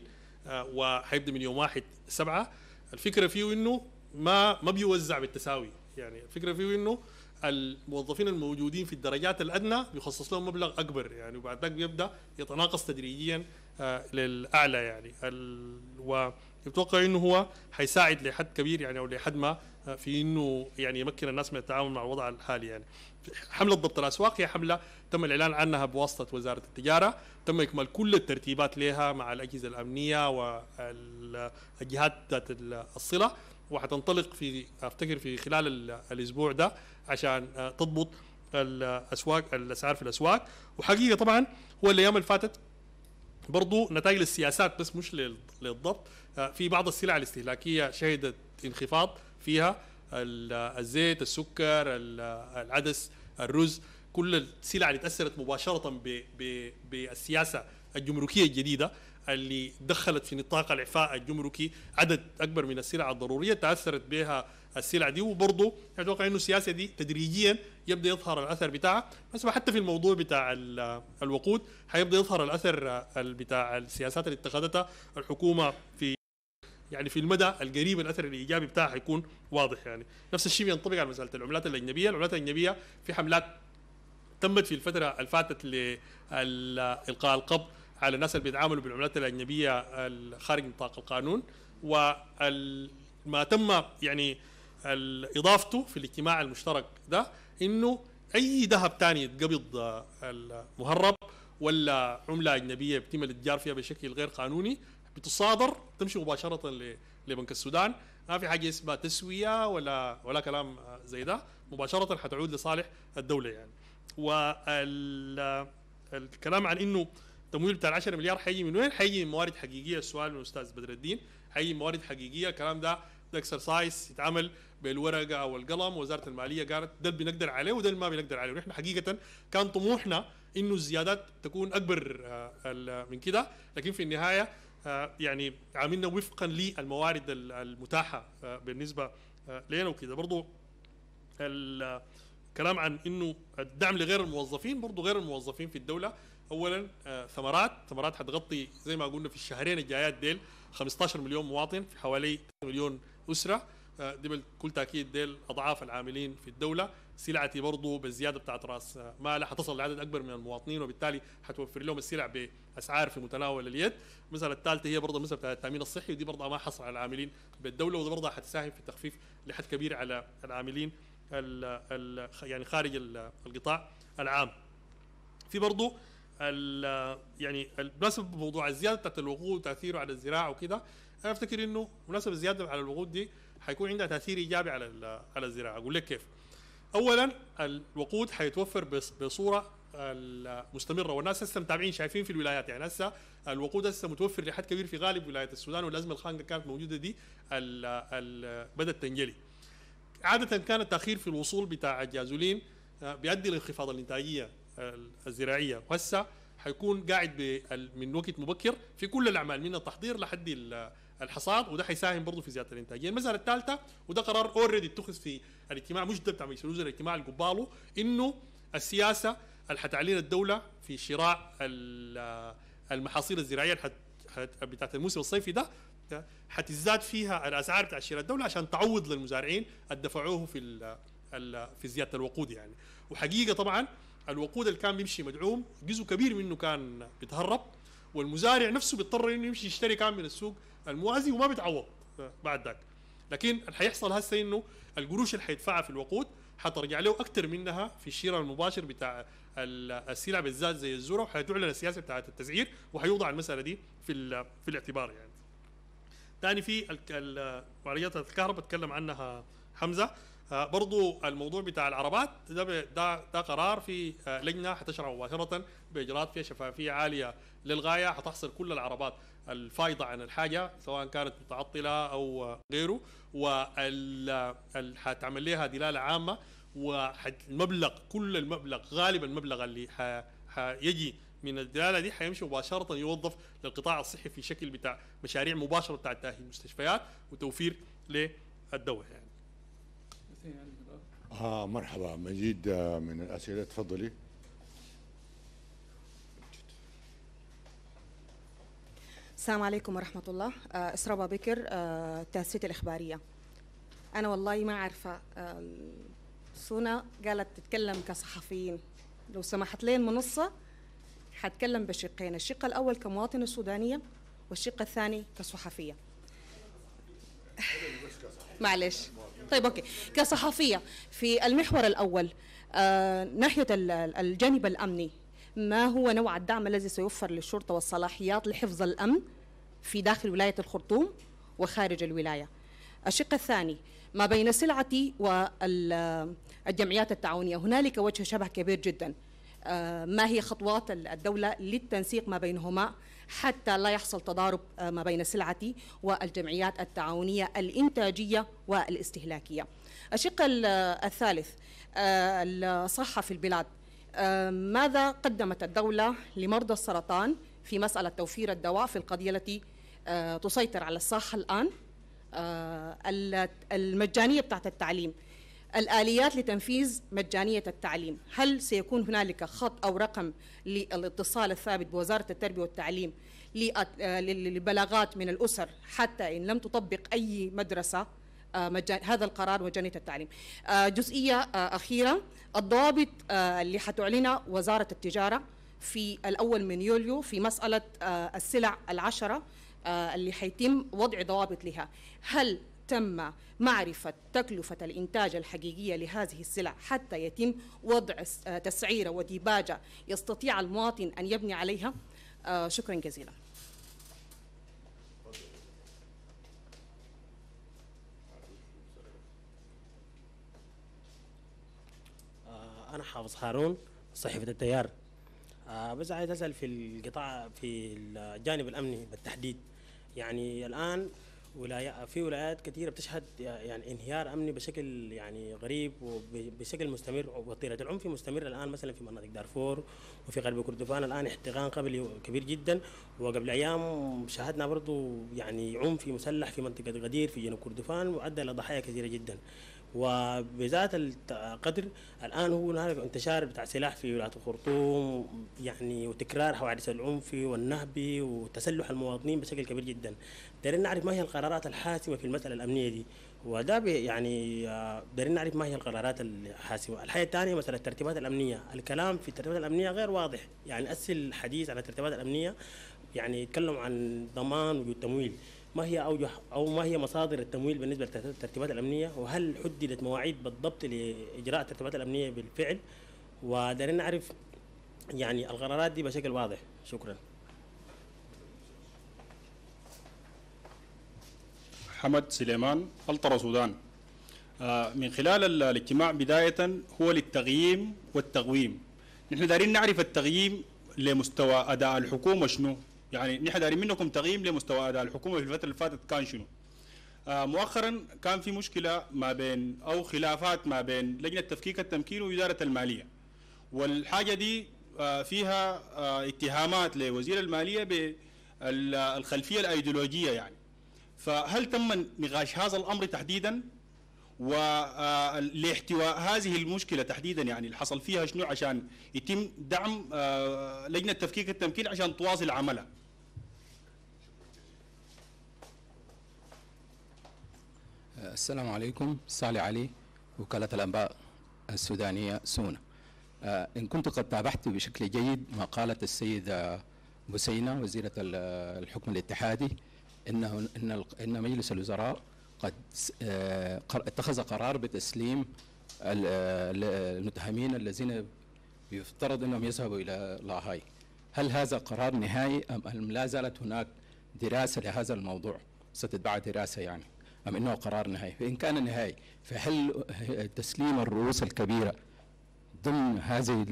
وحيبدا من يوم واحد سبعة الفكرة فيه انه ما ما بيوزع بالتساوي يعني الفكره فيه انه الموظفين الموجودين في الدرجات الادنى بيخصص لهم مبلغ اكبر يعني وبعد ذلك بيبدا يتناقص تدريجيا آه، للاعلى يعني ويتوقع انه هو حيساعد لحد كبير يعني او لحد ما آه، في انه يعني يمكن الناس من التعامل مع الوضع الحالي يعني حمله ضبط الاسواق هي حمله تم الاعلان عنها بواسطه وزاره التجاره تم اكمال كل الترتيبات لها مع الاجهزه الامنيه والجهات ذات الصله وحتنطلق في افتكر في خلال الاسبوع ده عشان آه، تضبط الاسواق الاسعار في الاسواق وحقيقه طبعا هو الايام اللي فاتت برضو نتائج للسياسات بس مش للضبط آه، في بعض السلع الاستهلاكيه شهدت انخفاض فيها الزيت السكر العدس الرز كل السلع اللي تاثرت مباشره بالسياسه الجمركيه الجديده اللي دخلت في نطاق الإعفاء الجمركي عدد أكبر من السلع الضرورية تأثرت بها السلع دي وبرضه أتوقع إنه السياسة دي تدريجيا يبدأ يظهر الأثر بتاعها بس حتى في الموضوع بتاع الوقود حيبدا يظهر الأثر بتاع السياسات اللي اتخذتها الحكومة في يعني في المدى القريب الاثر الايجابي بتاعها حيكون واضح يعني نفس الشيء بينطبق على مساله العملات الاجنبيه العملات الاجنبيه في حملات تمت في الفتره اللي فاتت لالقاء القبض على الناس اللي بيتعاملوا بالعملات الاجنبيه خارج نطاق القانون وما تم يعني اضافته في الاجتماع المشترك ده انه اي ذهب تاني يتقبض المهرب ولا عمله اجنبيه بيتم الاتجار فيها بشكل غير قانوني بتصادر تمشي مباشره لبنك السودان ما في حاجه اسمها تسويه ولا ولا كلام زي ده مباشره حتعود لصالح الدوله يعني والكلام عن انه التمويل بتاع 10 مليار حيجي من وين؟ حيجي من موارد حقيقيه السؤال من الاستاذ بدر الدين حيجي من موارد حقيقيه الكلام ده ده اكسرسايز يتعمل بالورقه او القلم وزاره الماليه قالت ده اللي بنقدر عليه وده اللي ما بنقدر عليه ونحن حقيقه كان طموحنا انه الزيادات تكون اكبر آه، من كده لكن في النهايه آه، يعني عاملنا وفقا للموارد المتاحه آه، بالنسبه لنا وكده برضو الكلام عن انه الدعم لغير الموظفين برضو غير الموظفين في الدوله اولا آه، ثمرات ثمرات حتغطي زي ما قلنا في الشهرين الجايات ديل 15 مليون مواطن في حوالي مليون اسره آه، دي بكل تاكيد ديل اضعاف العاملين في الدوله سلعتي برضه بالزياده بتاعت راس مالها حتصل لعدد اكبر من المواطنين وبالتالي حتوفر لهم السلع باسعار في متناول اليد المساله الثالثه هي برضه المساله بتاعت التامين الصحي ودي برضه ما حصل على العاملين بالدوله وده برضه حتساهم في التخفيف لحد كبير على العاملين الـ الـ يعني خارج القطاع العام في برضه يعني بالنسبه موضوع الزياده بتاعت الوقود وتاثيره على الزراعه وكده انا افتكر انه بالنسبه الزياده على الوقود دي حيكون عندها تاثير ايجابي على على الزراعه اقول لك كيف اولا الوقود حيتوفر بصوره المستمره والناس هسه متابعين شايفين في الولايات يعني هسه الوقود هسه متوفر لحد كبير في غالب ولايه السودان والازمه الخانقه كانت موجوده دي بدات تنجلي عاده كان التاخير في الوصول بتاع الجازولين آه، بيؤدي لانخفاض الانتاجيه الزراعيه وهسه حيكون قاعد من وقت مبكر في كل الاعمال من التحضير لحد الحصاد وده حيساهم برضه في زياده الانتاجيه، المساله الثالثه وده قرار اوريدي اتخذ في الاجتماع مش ده بتاع مجلس الوزراء الاجتماع القباله انه السياسه اللي حتعلن الدوله في شراء المحاصيل الزراعيه بتاعت الموسم الصيفي ده حتزداد فيها الاسعار بتاع شراء الدوله عشان تعوض للمزارعين اللي دفعوه في في زياده الوقود يعني وحقيقه طبعا الوقود اللي كان بيمشي مدعوم جزء كبير منه كان بيتهرب والمزارع نفسه بيضطر انه يمشي يشتري كان من السوق الموازي وما بيتعوض بعد ذاك لكن اللي حيحصل هسه انه القروش اللي حيدفعها في الوقود حترجع له اكثر منها في الشراء المباشر بتاع السلع بالذات زي الذره وحتعلن السياسه بتاعت التسعير وحيوضع المساله دي في في الاعتبار يعني. ثاني في معالجات الكهرباء تكلم عنها حمزه آه، برضو الموضوع بتاع العربات ده ده, ده قرار في آه، لجنه حتشرع مباشره باجراءات فيها شفافيه عاليه للغايه حتحصر كل العربات الفايضه عن الحاجه سواء كانت متعطله او غيره وال حتعمل لها دلاله عامه والمبلغ كل المبلغ غالبا المبلغ اللي حيجي من الدلاله دي حيمشي مباشره يوظف للقطاع الصحي في شكل بتاع مشاريع مباشره بتاع تاهيل مستشفيات وتوفير للدواء يعني. اه مرحبا مجيد آه، من الاسئله تفضلي السلام عليكم ورحمة الله آه، إسراء بكر آه، تاسيت الإخبارية أنا والله ما عارفة سونا قالت تتكلم كصحفيين لو سمحت لي المنصة حتكلم بشقين الشق الأول كمواطنة سودانية والشق الثاني كصحفية معلش طيب اوكي كصحفيه في المحور الاول آه ناحيه الجانب الامني ما هو نوع الدعم الذي سيوفر للشرطه والصلاحيات لحفظ الامن في داخل ولايه الخرطوم وخارج الولايه الشق الثاني ما بين السلعه والجمعيات التعاونيه هنالك وجه شبه كبير جدا آه، ما هي خطوات الدوله للتنسيق ما بينهما حتى لا يحصل تضارب آه، ما بين سلعتي والجمعيات التعاونية الإنتاجية والاستهلاكية الشق آه، الثالث آه، الصحة في البلاد ماذا قدمت الدولة لمرضى السرطان في مسألة توفير الدواء في القضية التي تسيطر على الصحة الآن المجانية بتاعت التعليم الآليات لتنفيذ مجانية التعليم هل سيكون هنالك خط أو رقم للاتصال الثابت بوزارة التربية والتعليم آه، للبلاغات من الأسر حتى إن لم تطبق أي مدرسة آه، مجان هذا القرار مجانية التعليم آه، جزئية أخيرة الضوابط اللي حتعلنها وزارة التجارة في الأول من يوليو في مسألة السلع العشرة اللي حيتم وضع ضوابط لها هل تم معرفة تكلفة الإنتاج الحقيقية لهذه السلع حتى يتم وضع آه، تسعيرة وديباجة يستطيع المواطن أن يبني عليها آه، شكرا جزيلا آه، أنا حافظ هارون صحيفة التيار بس عايز اسال في القطاع في الجانب الامني بالتحديد يعني الان ولايات في ولايات كثيره بتشهد يعني انهيار امني بشكل يعني غريب وبشكل مستمر وطيله العنف مستمر الان مثلا في مناطق دارفور وفي غرب كردفان الان احتقان قبلي كبير جدا وقبل ايام شاهدنا برضه يعني عنف مسلح في منطقه غدير في جنوب كردفان وادى الى ضحايا كثيره جدا وبذات القدر الان هو هناك انتشار بتاع سلاح في ولايه الخرطوم يعني وتكرار حوادث العنف والنهب وتسلح المواطنين بشكل كبير جدا. دارين نعرف ما هي القرارات الحاسمه في المساله الامنيه دي وده يعني آه، دارين نعرف ما هي القرارات الحاسمه، الحاجه الثانيه مثلا الترتيبات الامنيه، الكلام في الترتيبات الامنيه غير واضح، يعني اسهل الحديث على الترتيبات الامنيه يعني يتكلم عن ضمان وجود تمويل ما هي أوجه أو ما هي مصادر التمويل بالنسبة للترتيبات الأمنية وهل حددت مواعيد بالضبط لإجراء الترتيبات الأمنية بالفعل ودارين نعرف يعني القرارات دي بشكل واضح شكرا حمد سليمان الطرا سودان آه، من خلال الاجتماع بداية هو للتقييم والتقويم نحن دارين نعرف التقييم لمستوى أداء الحكومة شنو يعني نحن دارين منكم تقييم لمستوى اداء الحكومه في الفتره اللي فاتت كان شنو؟ آه مؤخرا كان في مشكله ما بين او خلافات ما بين لجنه تفكيك التمكين واداره الماليه والحاجه دي آه فيها آه اتهامات لوزير الماليه بالخلفيه الايديولوجيه يعني فهل تم نقاش هذا الامر تحديدا ولاحتواء آه، هذه المشكلة تحديدا يعني اللي حصل فيها شنو عشان يتم دعم آه، لجنة تفكيك التمكين عشان تواصل عملها السلام عليكم سالي علي وكالة الأنباء السودانية سونا آه، إن كنت قد تابعت بشكل جيد ما قالت السيدة بوسينة وزيرة الحكم الاتحادي إنه إن إن مجلس الوزراء قد آه، اتخذ قرار بتسليم المتهمين الذين يفترض أنهم يذهبوا إلى لاهاي هل هذا قرار نهائي أم لا زالت هناك دراسة لهذا الموضوع ستتبع دراسة يعني أم أنه قرار نهائي فإن كان نهائي فهل تسليم الرؤوس الكبيرة ضمن هذه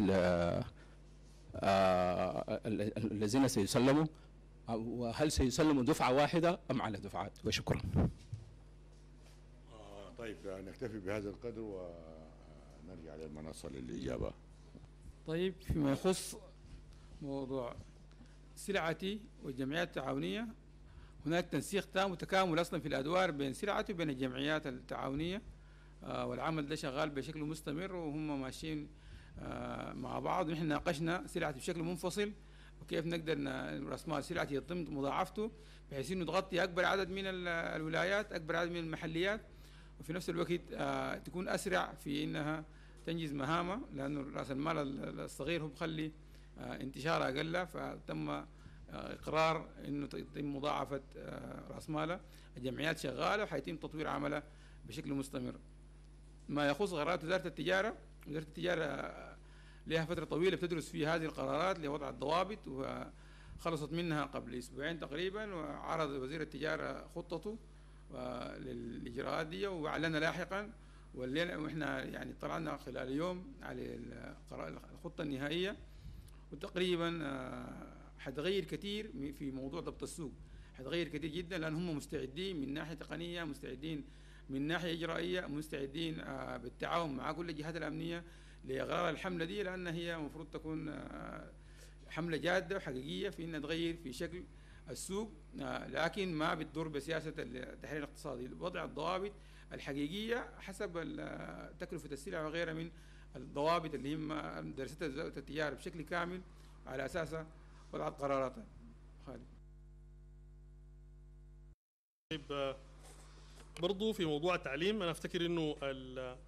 آه، الذين سيسلموا وهل سيسلموا دفعة واحدة أم على دفعات وشكرا آه، طيب نكتفي بهذا القدر ونرجع للمنصة للإجابة طيب فيما يخص موضوع سلعتي والجمعيات التعاونية هناك تنسيق تام وتكامل أصلا في الأدوار بين سرعته وبين الجمعيات التعاونية آه، والعمل ده شغال بشكل مستمر وهم ماشيين آه، مع بعض ونحن ناقشنا سلعته بشكل منفصل وكيف نقدر راس مال سلعته يتم مضاعفته بحيث انه تغطي اكبر عدد من الولايات اكبر عدد من المحليات وفي نفس الوقت آه، تكون اسرع في انها تنجز مهامها لانه راس المال الصغير هو بخلي انتشارها اقل فتم آه، اقرار انه تتم مضاعفه آه، راس مالها الجمعيات شغاله وحيتم تطوير عملها بشكل مستمر ما يخص قرارات وزاره التجاره وزاره التجاره آه، لها فتره طويله بتدرس في هذه القرارات لوضع الضوابط وخلصت منها قبل اسبوعين تقريبا وعرض وزير التجاره خطته للاجراءات دي واعلن لاحقا واللي واحنا يعني طلعنا خلال يوم على الخطه النهائيه وتقريبا حتغير كثير في موضوع ضبط السوق حتغير كثير جدا لان هم مستعدين من ناحيه تقنيه مستعدين من ناحيه اجرائيه مستعدين آه، بالتعاون مع كل الجهات الامنيه لاغرار الحمله دي لان هي المفروض تكون آه، حمله جاده وحقيقيه في انها تغير في شكل السوق آه، لكن ما بتدور بسياسه التحرير الاقتصادي وضع الضوابط الحقيقيه حسب تكلفه السلع وغيرها من الضوابط اللي هم درستها وزاره التجاره بشكل كامل على اساسها وضعت قراراتها خالد طيب برضو في موضوع التعليم انا افتكر انه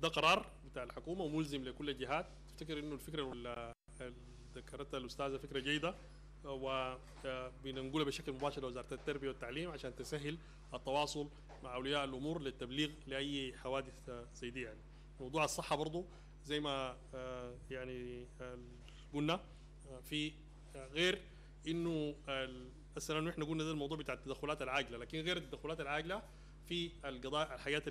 ده قرار بتاع الحكومه وملزم لكل الجهات افتكر انه الفكره اللي ذكرتها الاستاذه فكره جيده وبننقلها آه، بشكل مباشر لوزاره التربيه والتعليم عشان تسهل التواصل مع اولياء الامور للتبليغ لاي حوادث زي دي يعني موضوع الصحه برضو زي ما آه، يعني آه، قلنا في غير انه مثلا احنا قلنا ده الموضوع بتاع التدخلات العاجله لكن غير التدخلات العاجله في القضاء الحياه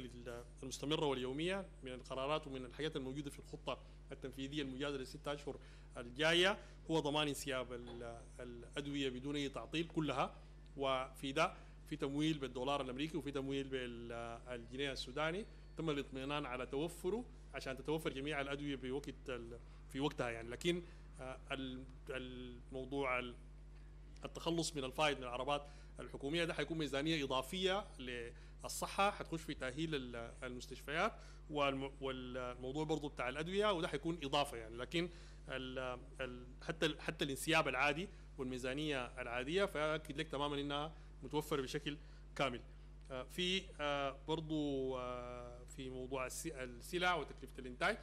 المستمره واليوميه من القرارات ومن الحاجات الموجوده في الخطه التنفيذيه المجازه لست اشهر الجايه هو ضمان انسياب الادويه بدون اي تعطيل كلها وفي ده في تمويل بالدولار الامريكي وفي تمويل بالجنيه السوداني تم الاطمئنان على توفره عشان تتوفر جميع الادويه في وقت في وقتها يعني لكن آه، الموضوع التخلص من الفائض من العربات الحكوميه ده حيكون ميزانيه اضافيه للصحه حتخش في تاهيل المستشفيات والموضوع برضو بتاع الادويه وده حيكون اضافه يعني لكن الـ الـ حتى الـ حتى الانسياب العادي والميزانيه العاديه فاكد لك تماما انها متوفره بشكل كامل آه، في آه، برضو آه، في موضوع السلع وتكلفه الانتاج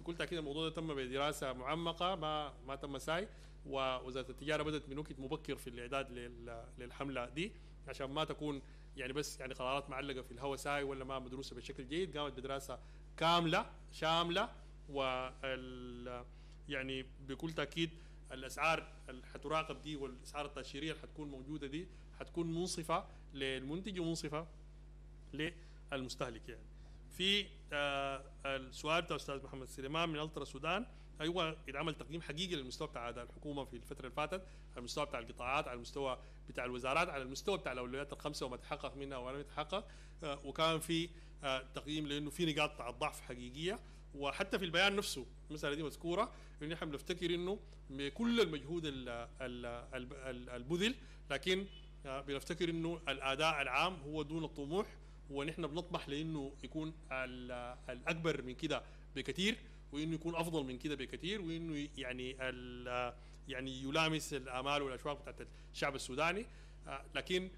بكل تاكيد الموضوع ده تم بدراسه معمقه ما ما تم ساي ووزاره التجاره بدات من وقت مبكر في الاعداد للحمله دي عشان ما تكون يعني بس يعني قرارات معلقه في الهواء ساي ولا ما مدروسه بشكل جيد قامت بدراسه كامله شامله و يعني بكل تاكيد الاسعار اللي حتراقب دي والاسعار التاشيريه اللي حتكون موجوده دي حتكون منصفه للمنتج ومنصفه للمستهلك يعني في آه، السؤال بتاع استاذ محمد سليمان من الترا سودان ايوه اتعمل تقييم حقيقي للمستوى بتاع اداء الحكومه في الفتره اللي فاتت على المستوى بتاع القطاعات على المستوى بتاع الوزارات على المستوى بتاع الاولويات الخمسه وما تحقق منها ولم يتحقق آه، وكان في آه، تقييم لانه في نقاط بتاع الضعف حقيقيه وحتى في البيان نفسه المساله دي مذكوره ان احنا بنفتكر انه بكل المجهود البذل لكن آه، بنفتكر انه الاداء العام هو دون الطموح ونحن بنطمح لانه يكون الاكبر من كده بكثير وانه يكون افضل من كده بكثير وانه يعني يعني يلامس الامال والاشواق بتاعت الشعب السوداني آه، لكن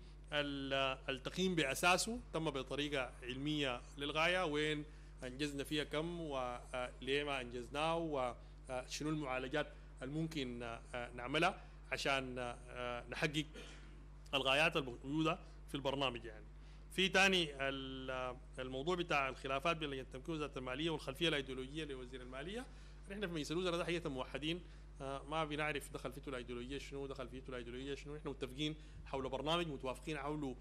التقييم باساسه تم بطريقه علميه للغايه وين انجزنا فيها كم وليه آه، ما انجزناه وشنو آه، المعالجات الممكن نعملها عشان نحقق الغايات الموجوده في البرنامج يعني في تاني الموضوع بتاع الخلافات بين لجنه التمكين وزاره الماليه والخلفيه الايديولوجيه لوزير الماليه نحن في مجلس الوزراء ده حقيقه موحدين آه، ما بنعرف دخل فيته الايديولوجيه شنو دخل فيته الايديولوجيه شنو نحن متفقين حول برنامج متوافقين حوله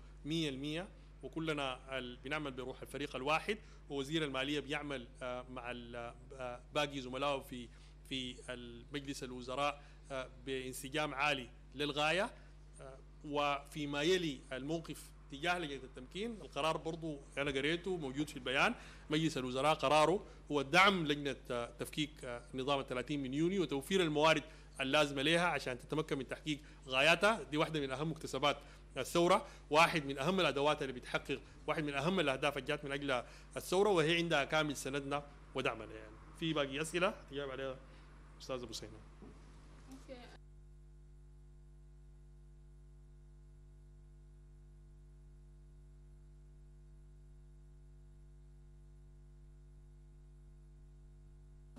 100% وكلنا بنعمل بروح الفريق الواحد ووزير الماليه بيعمل آه، مع آه، باقي زملائه في في مجلس الوزراء بانسجام عالي للغايه وفيما يلي الموقف اتجاه لجنه التمكين القرار برضو انا قريته موجود في البيان مجلس الوزراء قراره هو دعم لجنه تفكيك نظام 30 من يونيو وتوفير الموارد اللازمه لها عشان تتمكن من تحقيق غاياتها دي واحده من اهم مكتسبات الثوره واحد من اهم الادوات اللي بتحقق واحد من اهم الاهداف اللي جات من اجلها الثوره وهي عندها كامل سندنا ودعمنا يعني في باقي اسئله تجاوب عليها استاذ ابو سينا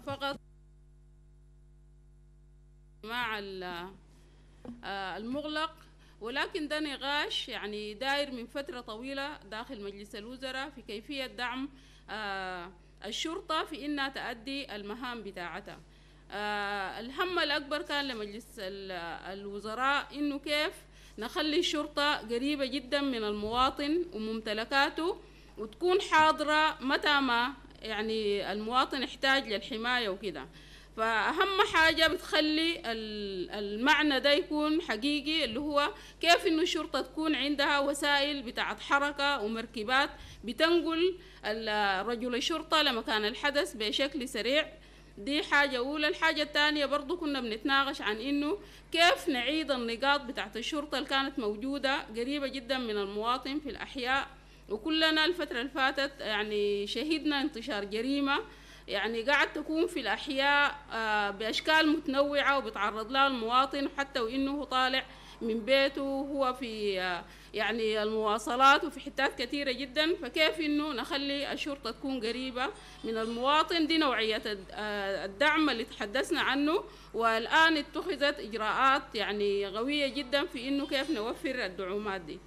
فقط مع آه، المغلق ولكن ده نقاش يعني داير من فترة طويلة داخل مجلس الوزراء في كيفية دعم آه، الشرطة في إنها تأدي المهام بتاعتها آه، الهم الأكبر كان لمجلس الوزراء إنه كيف نخلي الشرطة قريبة جدا من المواطن وممتلكاته وتكون حاضرة متى ما يعني المواطن يحتاج للحماية وكده فأهم حاجة بتخلي المعنى ده يكون حقيقي اللي هو كيف إنه الشرطة تكون عندها وسائل بتاعة حركة ومركبات بتنقل رجل الشرطة لمكان الحدث بشكل سريع دي حاجة أولى الحاجة الثانية برضو كنا بنتناقش عن إنه كيف نعيد النقاط بتاعة الشرطة اللي كانت موجودة قريبة جدا من المواطن في الأحياء وكلنا الفترة اللي فاتت يعني شهدنا انتشار جريمة يعني قاعد تكون في الأحياء آه، بأشكال متنوعة وبتعرض لها المواطن حتى وإنه طالع من بيته وهو في آه، يعني المواصلات وفي حتات كثيرة جدا فكيف إنه نخلي الشرطة تكون قريبة من المواطن دي نوعية آه، الدعم اللي تحدثنا عنه والآن اتخذت إجراءات يعني قوية جدا في إنه كيف نوفر الدعومات دي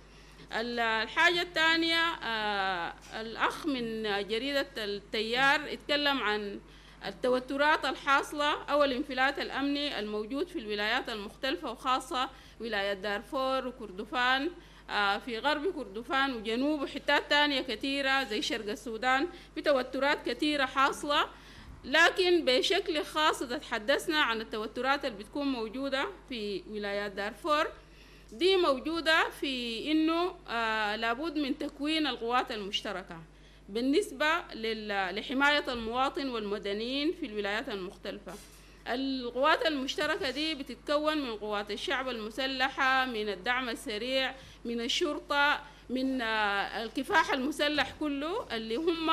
الحاجة الثانية آه، الأخ من جريدة التيار اتكلم عن التوترات الحاصلة أو الانفلات الأمني الموجود في الولايات المختلفة وخاصة ولاية دارفور وكردفان آه، في غرب كردفان وجنوب وحتات تانية كثيرة زي شرق السودان في توترات كثيرة حاصلة لكن بشكل خاص تحدثنا عن التوترات اللي بتكون موجودة في ولايات دارفور دي موجودة في إنه آه، لابد من تكوين القوات المشتركة بالنسبة لحماية المواطن والمدنيين في الولايات المختلفة القوات المشتركة دي بتتكون من قوات الشعب المسلحة من الدعم السريع من الشرطة من آه، الكفاح المسلح كله اللي هم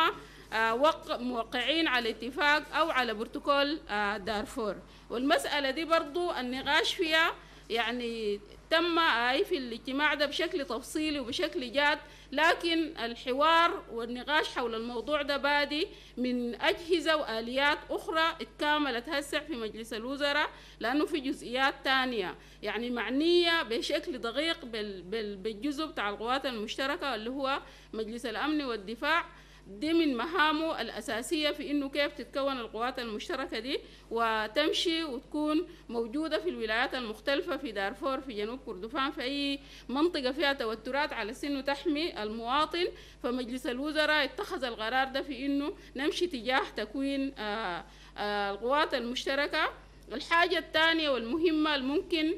آه، موقعين على اتفاق أو على بروتوكول دارفور والمسألة دي برضو النقاش فيها يعني تم آي في الاجتماع ده بشكل تفصيلي وبشكل جاد لكن الحوار والنقاش حول الموضوع ده بادي من أجهزة وآليات أخرى اتكاملت هسع في مجلس الوزراء لأنه في جزئيات ثانيه يعني معنية بشكل دقيق بالجزء بتاع القوات المشتركة اللي هو مجلس الأمن والدفاع دي من مهامه الأساسية في إنه كيف تتكون القوات المشتركة دي وتمشي وتكون موجودة في الولايات المختلفة في دارفور في جنوب كردفان في أي منطقة فيها توترات على سن تحمي المواطن فمجلس الوزراء اتخذ القرار ده في إنه نمشي تجاه تكوين آه، آه، القوات المشتركة الحاجة الثانية والمهمة الممكن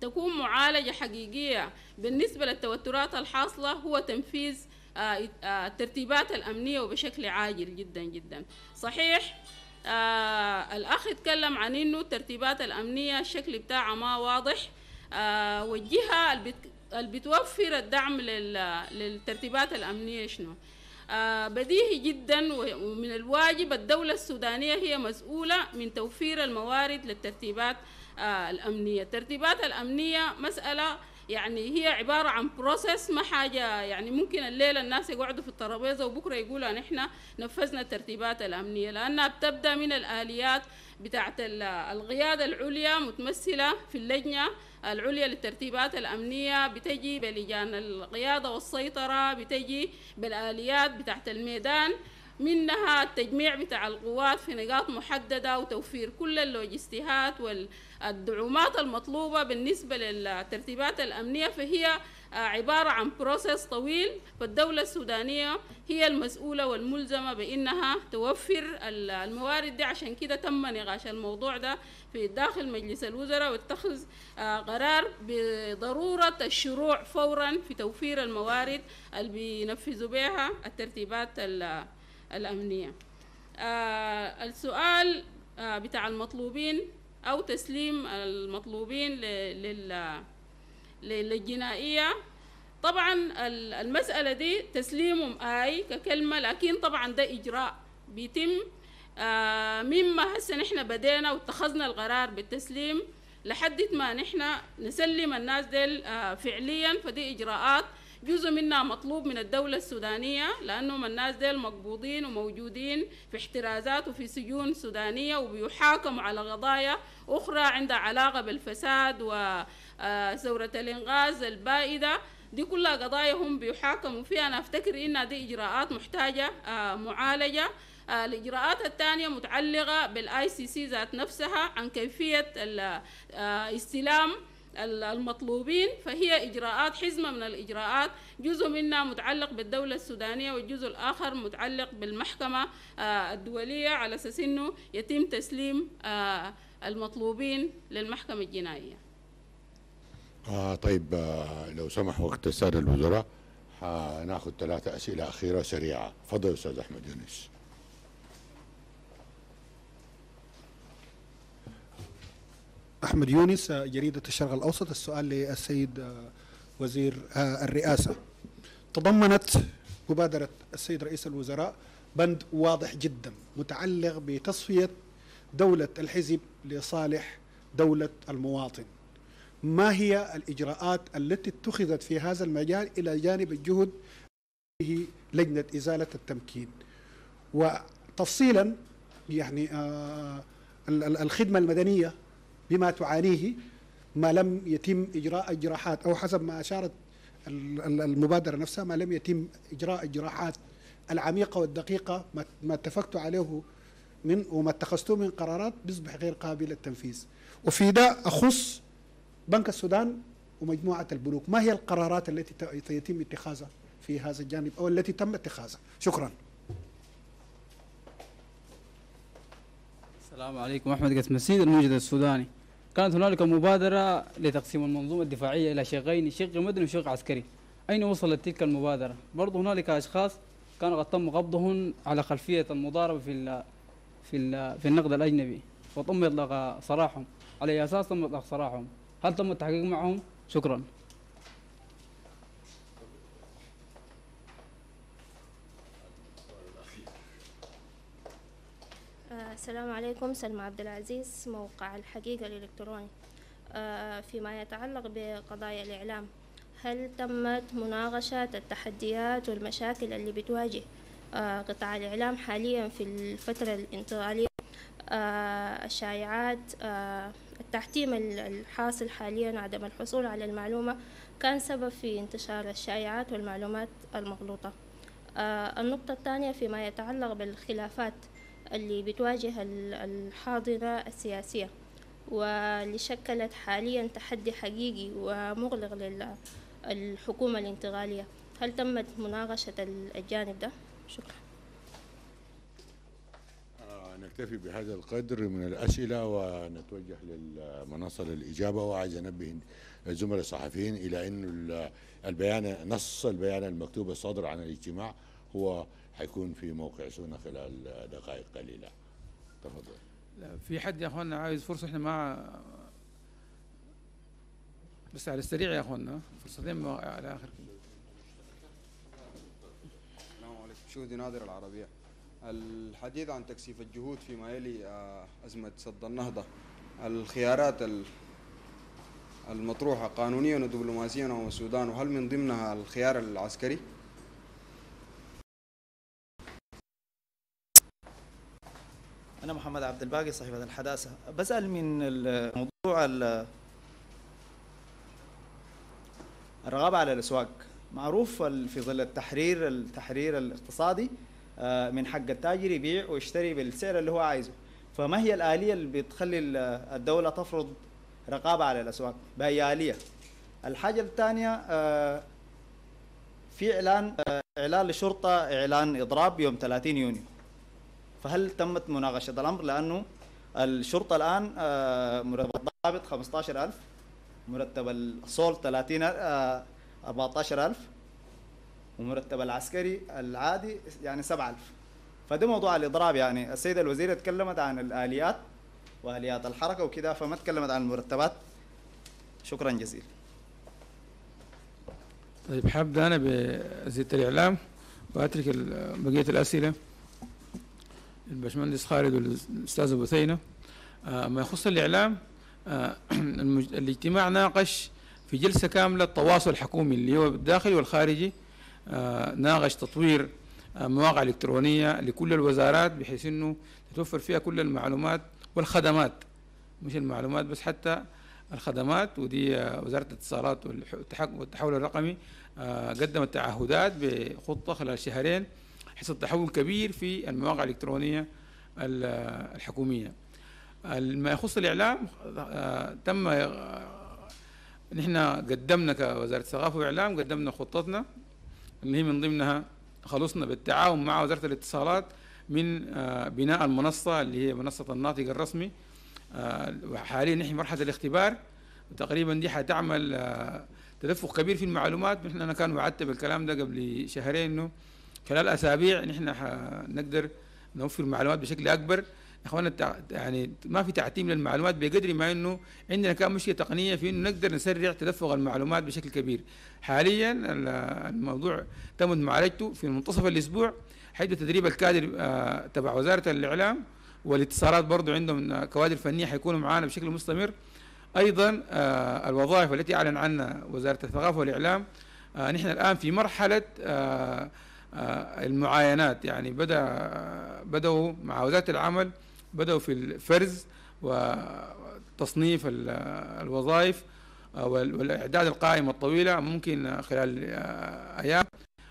تكون معالجة حقيقية بالنسبة للتوترات الحاصلة هو تنفيذ الترتيبات الأمنية وبشكل عاجل جدا جدا صحيح آه، الأخ اتكلم عن أنه الترتيبات الأمنية الشكل بتاعها ما واضح آه، والجهة اللي بتوفر الدعم للترتيبات الأمنية شنو آه، بديهي جدا ومن الواجب الدولة السودانية هي مسؤولة من توفير الموارد للترتيبات الأمنية الترتيبات الأمنية مسألة يعني هي عبارة عن بروسيس ما حاجة يعني ممكن الليلة الناس يقعدوا في الترابيزة وبكرة يقولوا نحن نفذنا الترتيبات الأمنية لأنها بتبدأ من الآليات بتاعت القيادة العليا متمثلة في اللجنة العليا للترتيبات الأمنية بتجي بلجان القيادة والسيطرة بتجي بالآليات بتاعت الميدان منها التجميع بتاع القوات في نقاط محددة وتوفير كل اللوجستيهات وال الدعومات المطلوبة بالنسبة للترتيبات الأمنية فهي آه، عبارة عن بروسيس طويل فالدولة السودانية هي المسؤولة والملزمة بأنها توفر الموارد دي عشان كده تم نقاش الموضوع ده في داخل مجلس الوزراء واتخذ آه، قرار بضرورة الشروع فورا في توفير الموارد اللي بينفذوا بها الترتيبات الأمنية آه، السؤال بتاع المطلوبين أو تسليم المطلوبين للجنائية طبعا المسألة دي تسليمهم آي ككلمة لكن طبعا ده إجراء بيتم آه، مما هسه نحن بدينا واتخذنا القرار بالتسليم لحد ما نحن نسلم الناس ديل آه، فعليا فدي إجراءات جزء منها مطلوب من الدولة السودانية لأنهم الناس ديل مقبوضين وموجودين في احترازات وفي سجون سودانية وبيحاكموا على قضايا أخرى عندها علاقة بالفساد وثورة آه، الإنغاز البائدة دي كلها قضايا هم بيحاكموا فيها أنا أفتكر إنها دي إجراءات محتاجة آه، معالجة آه، الإجراءات الثانية متعلقة بالآي سي سي ذات نفسها عن كيفية الاستلام المطلوبين فهي إجراءات حزمة من الإجراءات جزء منها متعلق بالدولة السودانية والجزء الآخر متعلق بالمحكمة آه، الدولية على أساس أنه يتم تسليم آه، المطلوبين للمحكمة الجنائية آه طيب آه، لو سمحوا وقت السادة الوزراء نأخذ ثلاثة أسئلة أخيرة سريعة فضل أستاذ أحمد يونس أحمد يونس جريدة الشرق الأوسط السؤال للسيد آه، وزير آه، الرئاسة تضمنت مبادرة السيد رئيس الوزراء بند واضح جدا متعلق بتصفية دولة الحزب لصالح دولة المواطن ما هي الإجراءات التي اتخذت في هذا المجال إلى جانب الجهد به لجنة إزالة التمكين وتفصيلا يعني آه، الخدمة المدنية بما تعانيه ما لم يتم إجراء الجراحات أو حسب ما أشارت المبادرة نفسها ما لم يتم إجراء الجراحات العميقة والدقيقة ما اتفقت عليه من وما اتخذتوه من قرارات بيصبح غير قابل للتنفيذ وفي ده أخص بنك السودان ومجموعة البنوك ما هي القرارات التي يتم اتخاذها في هذا الجانب أو التي تم اتخاذها شكراً السلام عليكم أحمد قسم السيد الموجد السوداني كانت هنالك مبادرة لتقسيم المنظومة الدفاعية إلى شقين شق مدني وشق عسكري أين وصلت تلك المبادرة؟ برضو هنالك أشخاص كانوا قد تم قبضهم على خلفية المضاربة في الـ في الـ في النقد الأجنبي وتم إطلاق سراحهم على أساس تم إطلاق سراحهم هل تم التحقيق معهم؟ شكرا السلام عليكم سلمى عبد العزيز موقع الحقيقة الإلكتروني آه، فيما يتعلق بقضايا الإعلام هل تمت مناقشة التحديات والمشاكل اللي بتواجه آه، قطاع الإعلام حاليا في الفترة الانتقالية آه، الشائعات التحتيم الحاصل حاليا عدم الحصول على المعلومة كان سبب في انتشار الشائعات والمعلومات المغلوطة النقطة الثانية فيما يتعلق بالخلافات اللي بتواجه الحاضنة السياسية واللي شكلت حاليا تحدي حقيقي ومغلق للحكومة الانتقالية هل تمت مناقشة الجانب ده؟ شكرا آه، نكتفي بهذا القدر من الأسئلة ونتوجه للمنصة للإجابة وعايز أنبه الزملاء الصحفيين إلى أن البيان نص البيان المكتوب الصادر عن الاجتماع هو حيكون في موقع سونا خلال دقائق قليله تفضل لا في حد يا اخوانا عايز فرصه احنا مع بس على السريع يا اخوانا فرصتين على اخر السلام عليكم شهدي نادر العربيه الحديث عن تكثيف الجهود فيما يلي آه، ازمه سد النهضه الخيارات المطروحه قانونيا ودبلوماسيا وسودان وهل من ضمنها الخيار العسكري؟ أنا محمد عبد الباقي صاحب الحداثة بسأل من الموضوع الرغبة على الأسواق معروف في ظل التحرير التحرير الاقتصادي آه، من حق التاجر يبيع ويشتري بالسعر اللي هو عايزه فما هي الآلية اللي بتخلي الدولة تفرض رقابة على الأسواق بأي آلية الحاجة الثانية آه، في إعلان آه، إعلان لشرطة إعلان إضراب يوم 30 يونيو فهل تمت مناقشه الامر لانه الشرطه الان مرتب الضابط 15000 مرتب الصول 30 14000 آه، ومرتب العسكري العادي يعني 7000 فده موضوع الاضراب يعني السيده الوزيره تكلمت عن الاليات واليات الحركه وكذا فما تكلمت عن المرتبات شكرا جزيلا طيب حابدا انا بزياده الاعلام واترك بقيه الاسئله الباشمهندس خالد والاستاذ ابو ثينه آه، ما يخص الاعلام آه، الاجتماع ناقش في جلسه كامله التواصل الحكومي اللي هو الداخلي والخارجي آه، ناقش تطوير مواقع الكترونيه لكل الوزارات بحيث انه تتوفر فيها كل المعلومات والخدمات مش المعلومات بس حتى الخدمات ودي وزاره الاتصالات والتحول الرقمي قدمت تعهدات بخطه خلال شهرين حصل تحول كبير في المواقع الإلكترونية الحكومية ما يخص الإعلام آه، تم آه، نحن قدمنا كوزارة الثقافة والإعلام قدمنا خطتنا اللي هي من ضمنها خلصنا بالتعاون مع وزارة الاتصالات من آه، بناء المنصة اللي هي منصة الناطق الرسمي حاليا نحن مرحلة الاختبار تقريبا دي حتعمل تدفق كبير في المعلومات نحن أنا كان وعدت بالكلام ده قبل شهرين إنه خلال اسابيع نحن نقدر نوفر معلومات بشكل اكبر اخوانا التع... يعني ما في تعتيم للمعلومات بقدر ما انه عندنا كان مشكله تقنيه في انه نقدر نسرع تدفق المعلومات بشكل كبير. حاليا الموضوع تم معالجته في منتصف الاسبوع حيث تدريب الكادر آه، تبع وزاره الاعلام والاتصالات برضه عندهم آه، كوادر فنيه حيكونوا معانا بشكل مستمر. ايضا آه، الوظائف التي اعلن عنها وزاره الثقافه والاعلام نحن الان في مرحله آه، المعاينات يعني بدأ بدأوا مع وزارة العمل بدأوا في الفرز وتصنيف الوظائف آه، والإعداد القائمة الطويلة ممكن خلال آه، أيام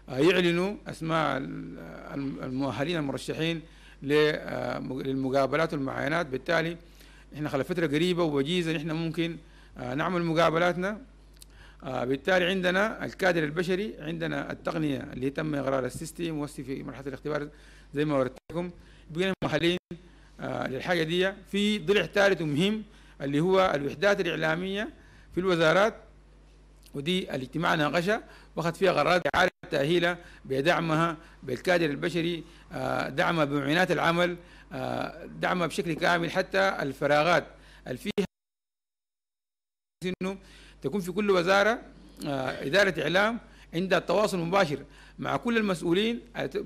يعلنوا أسماء المؤهلين المرشحين للمقابلات والمعاينات بالتالي احنا خلال فترة قريبة ووجيزة احنا ممكن نعمل مقابلاتنا آه، بالتالي عندنا الكادر البشري عندنا التقنية اللي تم إقرار السيستم وصي في مرحلة الاختبار زي ما وردت لكم بقينا مؤهلين آه، للحاجة دي في ضلع ثالث ومهم اللي هو الوحدات الإعلامية في الوزارات ودي الاجتماع ناقشها واخذ فيها قرارات إعادة تأهيلها بدعمها بالكادر البشري آه، دعمها بمعينات العمل دعمها بشكل كامل حتى الفراغات اللي فيها انه تكون في كل وزارة آه، إدارة إعلام عندها التواصل المباشر مع كل المسؤولين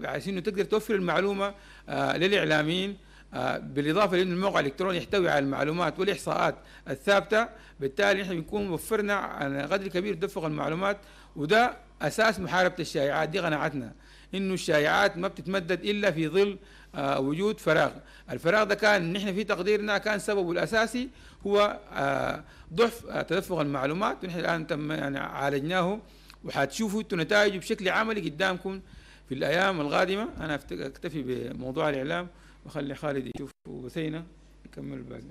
عشان انه تقدر توفر المعلومه آه، للاعلاميين آه، بالاضافه لانه الموقع الالكتروني يحتوي على المعلومات والاحصاءات الثابته بالتالي نحن بنكون وفرنا على قدر كبير تدفق المعلومات وده اساس محاربه الشائعات دي قناعتنا انه الشائعات ما بتتمدد الا في ظل وجود فراغ الفراغ ده كان نحن في تقديرنا كان سببه الاساسي هو ضعف آه، تدفق المعلومات ونحن الان تم يعني عالجناه وحتشوفوا انتم نتائجه بشكل عملي قدامكم في الايام القادمه انا اكتفي بموضوع الاعلام واخلي خالد يشوف وثينا يكمل الباقي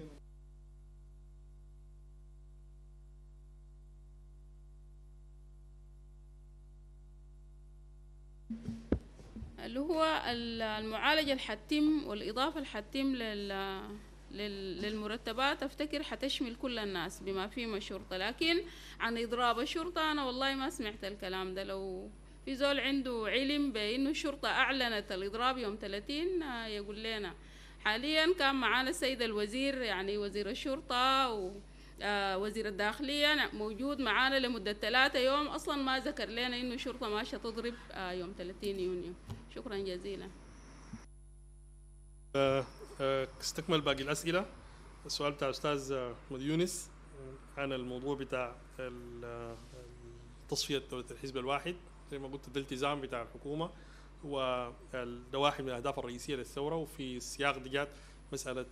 اللي هو المعالجة الحتم والإضافة الحتم لل للمرتبات افتكر حتشمل كل الناس بما فيهم الشرطه لكن عن اضراب الشرطه انا والله ما سمعت الكلام ده لو في زول عنده علم بانه الشرطه اعلنت الاضراب يوم 30 آه، يقول لنا حاليا كان معانا السيد الوزير يعني وزير الشرطه و آه، وزير الداخلية موجود معانا لمدة ثلاثة يوم أصلا ما ذكر لنا إنه الشرطة ماشية تضرب آه، يوم 30 يونيو شكرا جزيلا آه، استكمل باقي الاسئله السؤال بتاع الاستاذ آه، احمد يونس آه، عن الموضوع بتاع تصفيه دوله الحزب الواحد زي ما قلت ده التزام بتاع الحكومه ودواحي من الاهداف الرئيسيه للثوره وفي السياق دي جات مساله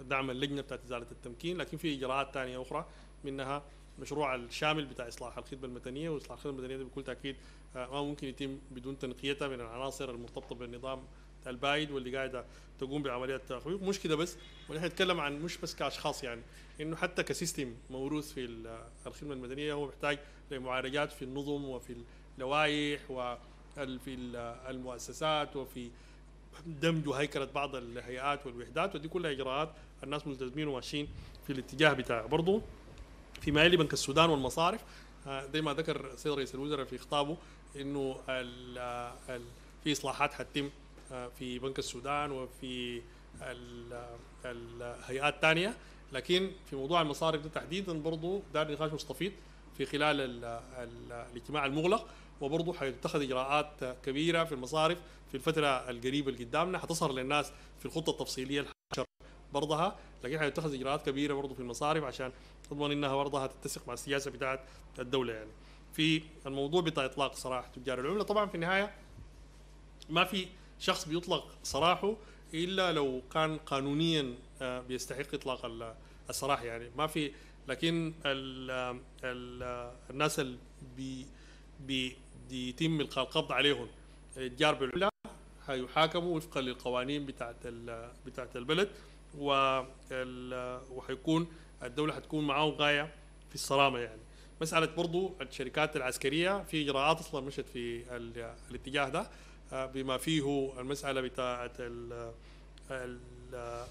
دعم اللجنه بتاعت ازاله التمكين لكن في اجراءات ثانيه اخرى منها مشروع الشامل بتاع اصلاح الخدمه المدنيه واصلاح الخدمه المدنيه بكل تاكيد ما ممكن يتم بدون تنقيتها من العناصر المرتبطه بالنظام البايد واللي قاعده تقوم بعمليات تخويف مش كده بس ونحن نتكلم عن مش بس كاشخاص يعني انه حتى كسيستم موروث في الخدمه المدنيه هو محتاج لمعالجات في النظم وفي اللوائح وفي المؤسسات وفي دمج وهيكله بعض الهيئات والوحدات ودي كلها اجراءات الناس ملتزمين وماشيين في الاتجاه بتاعه برضه فيما يلي بنك السودان والمصارف آه، زي ما ذكر السيد رئيس الوزراء في خطابه انه في اصلاحات حتتم في بنك السودان وفي الهيئات الثانيه لكن في موضوع المصارف ده تحديدا برضه دار نقاش مستفيض في خلال الاجتماع المغلق وبرضه حيتخذ اجراءات كبيره في المصارف في الفتره القريبه اللي قدامنا حتظهر للناس في الخطه التفصيليه الحشر برضها لكن حيتخذ اجراءات كبيره برضه في المصارف عشان تضمن انها برضها تتسق مع السياسه بتاعت الدوله يعني في الموضوع بتاع اطلاق صراحه تجار العمله طبعا في النهايه ما في شخص بيطلق سراحه الا لو كان قانونيا آه، بيستحق اطلاق السراح يعني ما في لكن الـ الـ الناس اللي بي بيتم القاء القبض عليهم الجار بالعلا هيحاكموا وفقا للقوانين بتاعت بتاعت البلد و وحيكون الدوله حتكون معاهم غايه في الصرامه يعني مساله برضو الشركات العسكريه في اجراءات اصلا مشت في الاتجاه ده آه، بما فيه المساله بتاعه آه،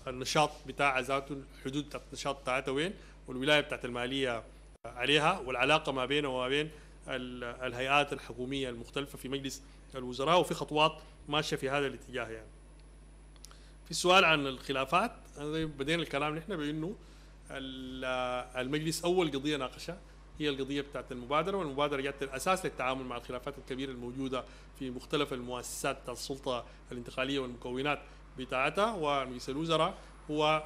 النشاط بتاع ذاته الحدود بتاعت النشاط بتاعتها وين والولايه بتاعت الماليه آه، عليها والعلاقه ما بينه وما بين الهيئات الحكوميه المختلفه في مجلس الوزراء وفي خطوات ماشيه في هذا الاتجاه يعني. في السؤال عن الخلافات بدينا الكلام نحن بانه المجلس اول قضيه ناقشها هي القضيه بتاعت المبادره والمبادره جت الاساس للتعامل مع الخلافات الكبيره الموجوده في مختلف المؤسسات السلطه الانتقاليه والمكونات بتاعتها ورئيس الوزراء هو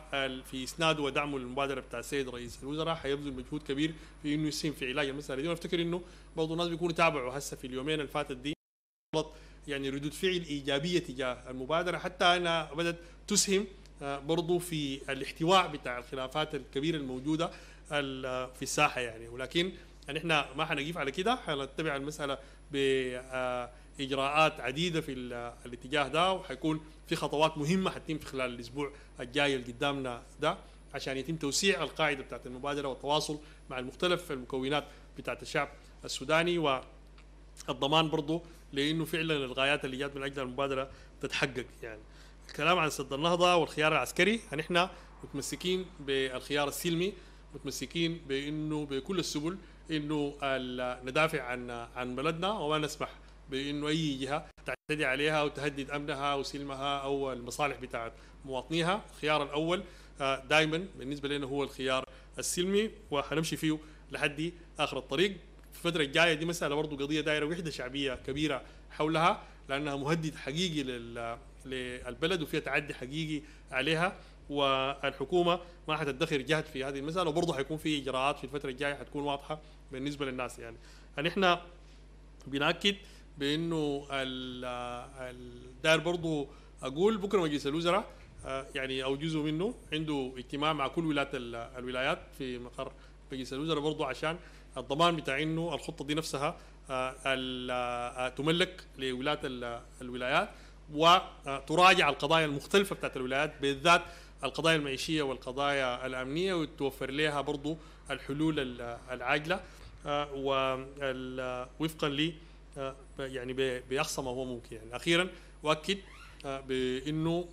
في اسناده ودعمه للمبادره بتاع السيد رئيس الوزراء حيبذل مجهود كبير في انه يسهم في علاج المساله دي وافتكر انه برضه الناس بيكونوا تابعوا هسه في اليومين اللي فاتت دي يعني ردود فعل ايجابيه تجاه المبادره حتى انا بدات تسهم آه، برضه في الاحتواء بتاع الخلافات الكبيره الموجوده في الساحه يعني ولكن يعني احنا ما حنقيف على كده حنتبع المساله باجراءات عديده في الاتجاه ده وحيكون في خطوات مهمه حتتم في خلال الاسبوع الجاي اللي قدامنا ده عشان يتم توسيع القاعده بتاعت المبادره والتواصل مع المختلف المكونات بتاعت الشعب السوداني والضمان برضه لانه فعلا الغايات اللي جات من اجل المبادره تتحقق يعني الكلام عن سد النهضه والخيار العسكري نحن يعني متمسكين بالخيار السلمي متمسكين بانه بكل السبل انه ندافع عن عن بلدنا وما نسمح بانه اي جهه تعتدي عليها او تهدد امنها او سلمها او المصالح بتاعت مواطنيها، الخيار الاول آه، دائما بالنسبه لنا هو الخيار السلمي وحنمشي فيه لحد اخر الطريق، الفتره الجايه دي مساله برضه قضيه دايره وحده شعبيه كبيره حولها لانها مهدد حقيقي للبلد وفيها تعدي حقيقي عليها والحكومه ما حتدخر جهد في هذه المساله وبرضه حيكون في اجراءات في الفتره الجايه حتكون واضحه بالنسبه للناس يعني نحن يعني بناكد بانه داير برضه اقول بكره مجلس الوزراء آه، يعني او جزء منه عنده اجتماع مع كل ولايات الولايات في مقر مجلس الوزراء برضه عشان الضمان بتاع انه الخطه دي نفسها آه، آه، تملك لولايات الولايات وتراجع القضايا المختلفه بتاعت الولايات بالذات القضايا المعيشيه والقضايا الامنيه وتوفر لها برضو الحلول العاجله آه، ووفقا ل آه، يعني باقصى ما هو ممكن يعني اخيرا اؤكد آه، بانه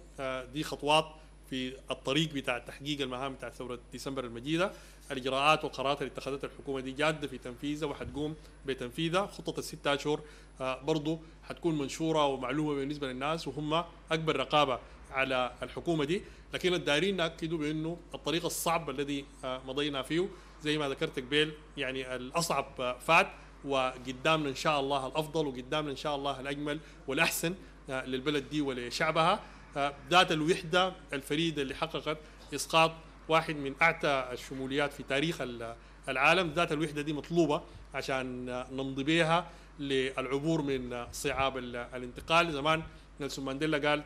دي خطوات في الطريق بتاع تحقيق المهام بتاع ثوره ديسمبر المجيده الاجراءات والقرارات اللي اتخذتها الحكومه دي جاده في تنفيذها وحتقوم بتنفيذها خطه الست اشهر برضه حتكون منشوره ومعلومه بالنسبه للناس وهم اكبر رقابه على الحكومه دي لكن دايرين ناكدوا بانه الطريق الصعب الذي آه، مضينا فيه زي ما ذكرت قبل يعني الاصعب آه، فات وقدامنا ان شاء الله الافضل وقدامنا ان شاء الله الاجمل والاحسن آه، للبلد دي ولشعبها ذات الوحده الفريده اللي حققت اسقاط واحد من اعتى الشموليات في تاريخ العالم ذات الوحده دي مطلوبه عشان نمضي بها للعبور من صعاب الانتقال زمان نيلسون مانديلا قال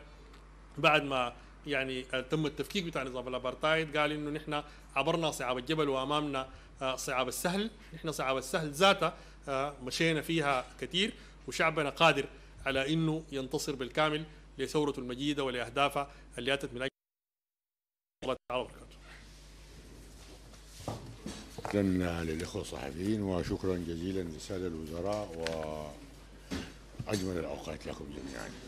بعد ما يعني تم التفكيك بتاع نظام الابارتايد قال انه نحن عبرنا صعاب الجبل وامامنا آه، صعاب السهل نحن صعاب السهل ذاتها آه، مشينا فيها كثير وشعبنا قادر على انه ينتصر بالكامل لثورته المجيده ولاهدافها اللي اتت من اجل الله تعالى وبركاته. شكرا للاخوه الصحفيين وشكرا جزيلا للساده الوزراء واجمل الاوقات لكم جميعا.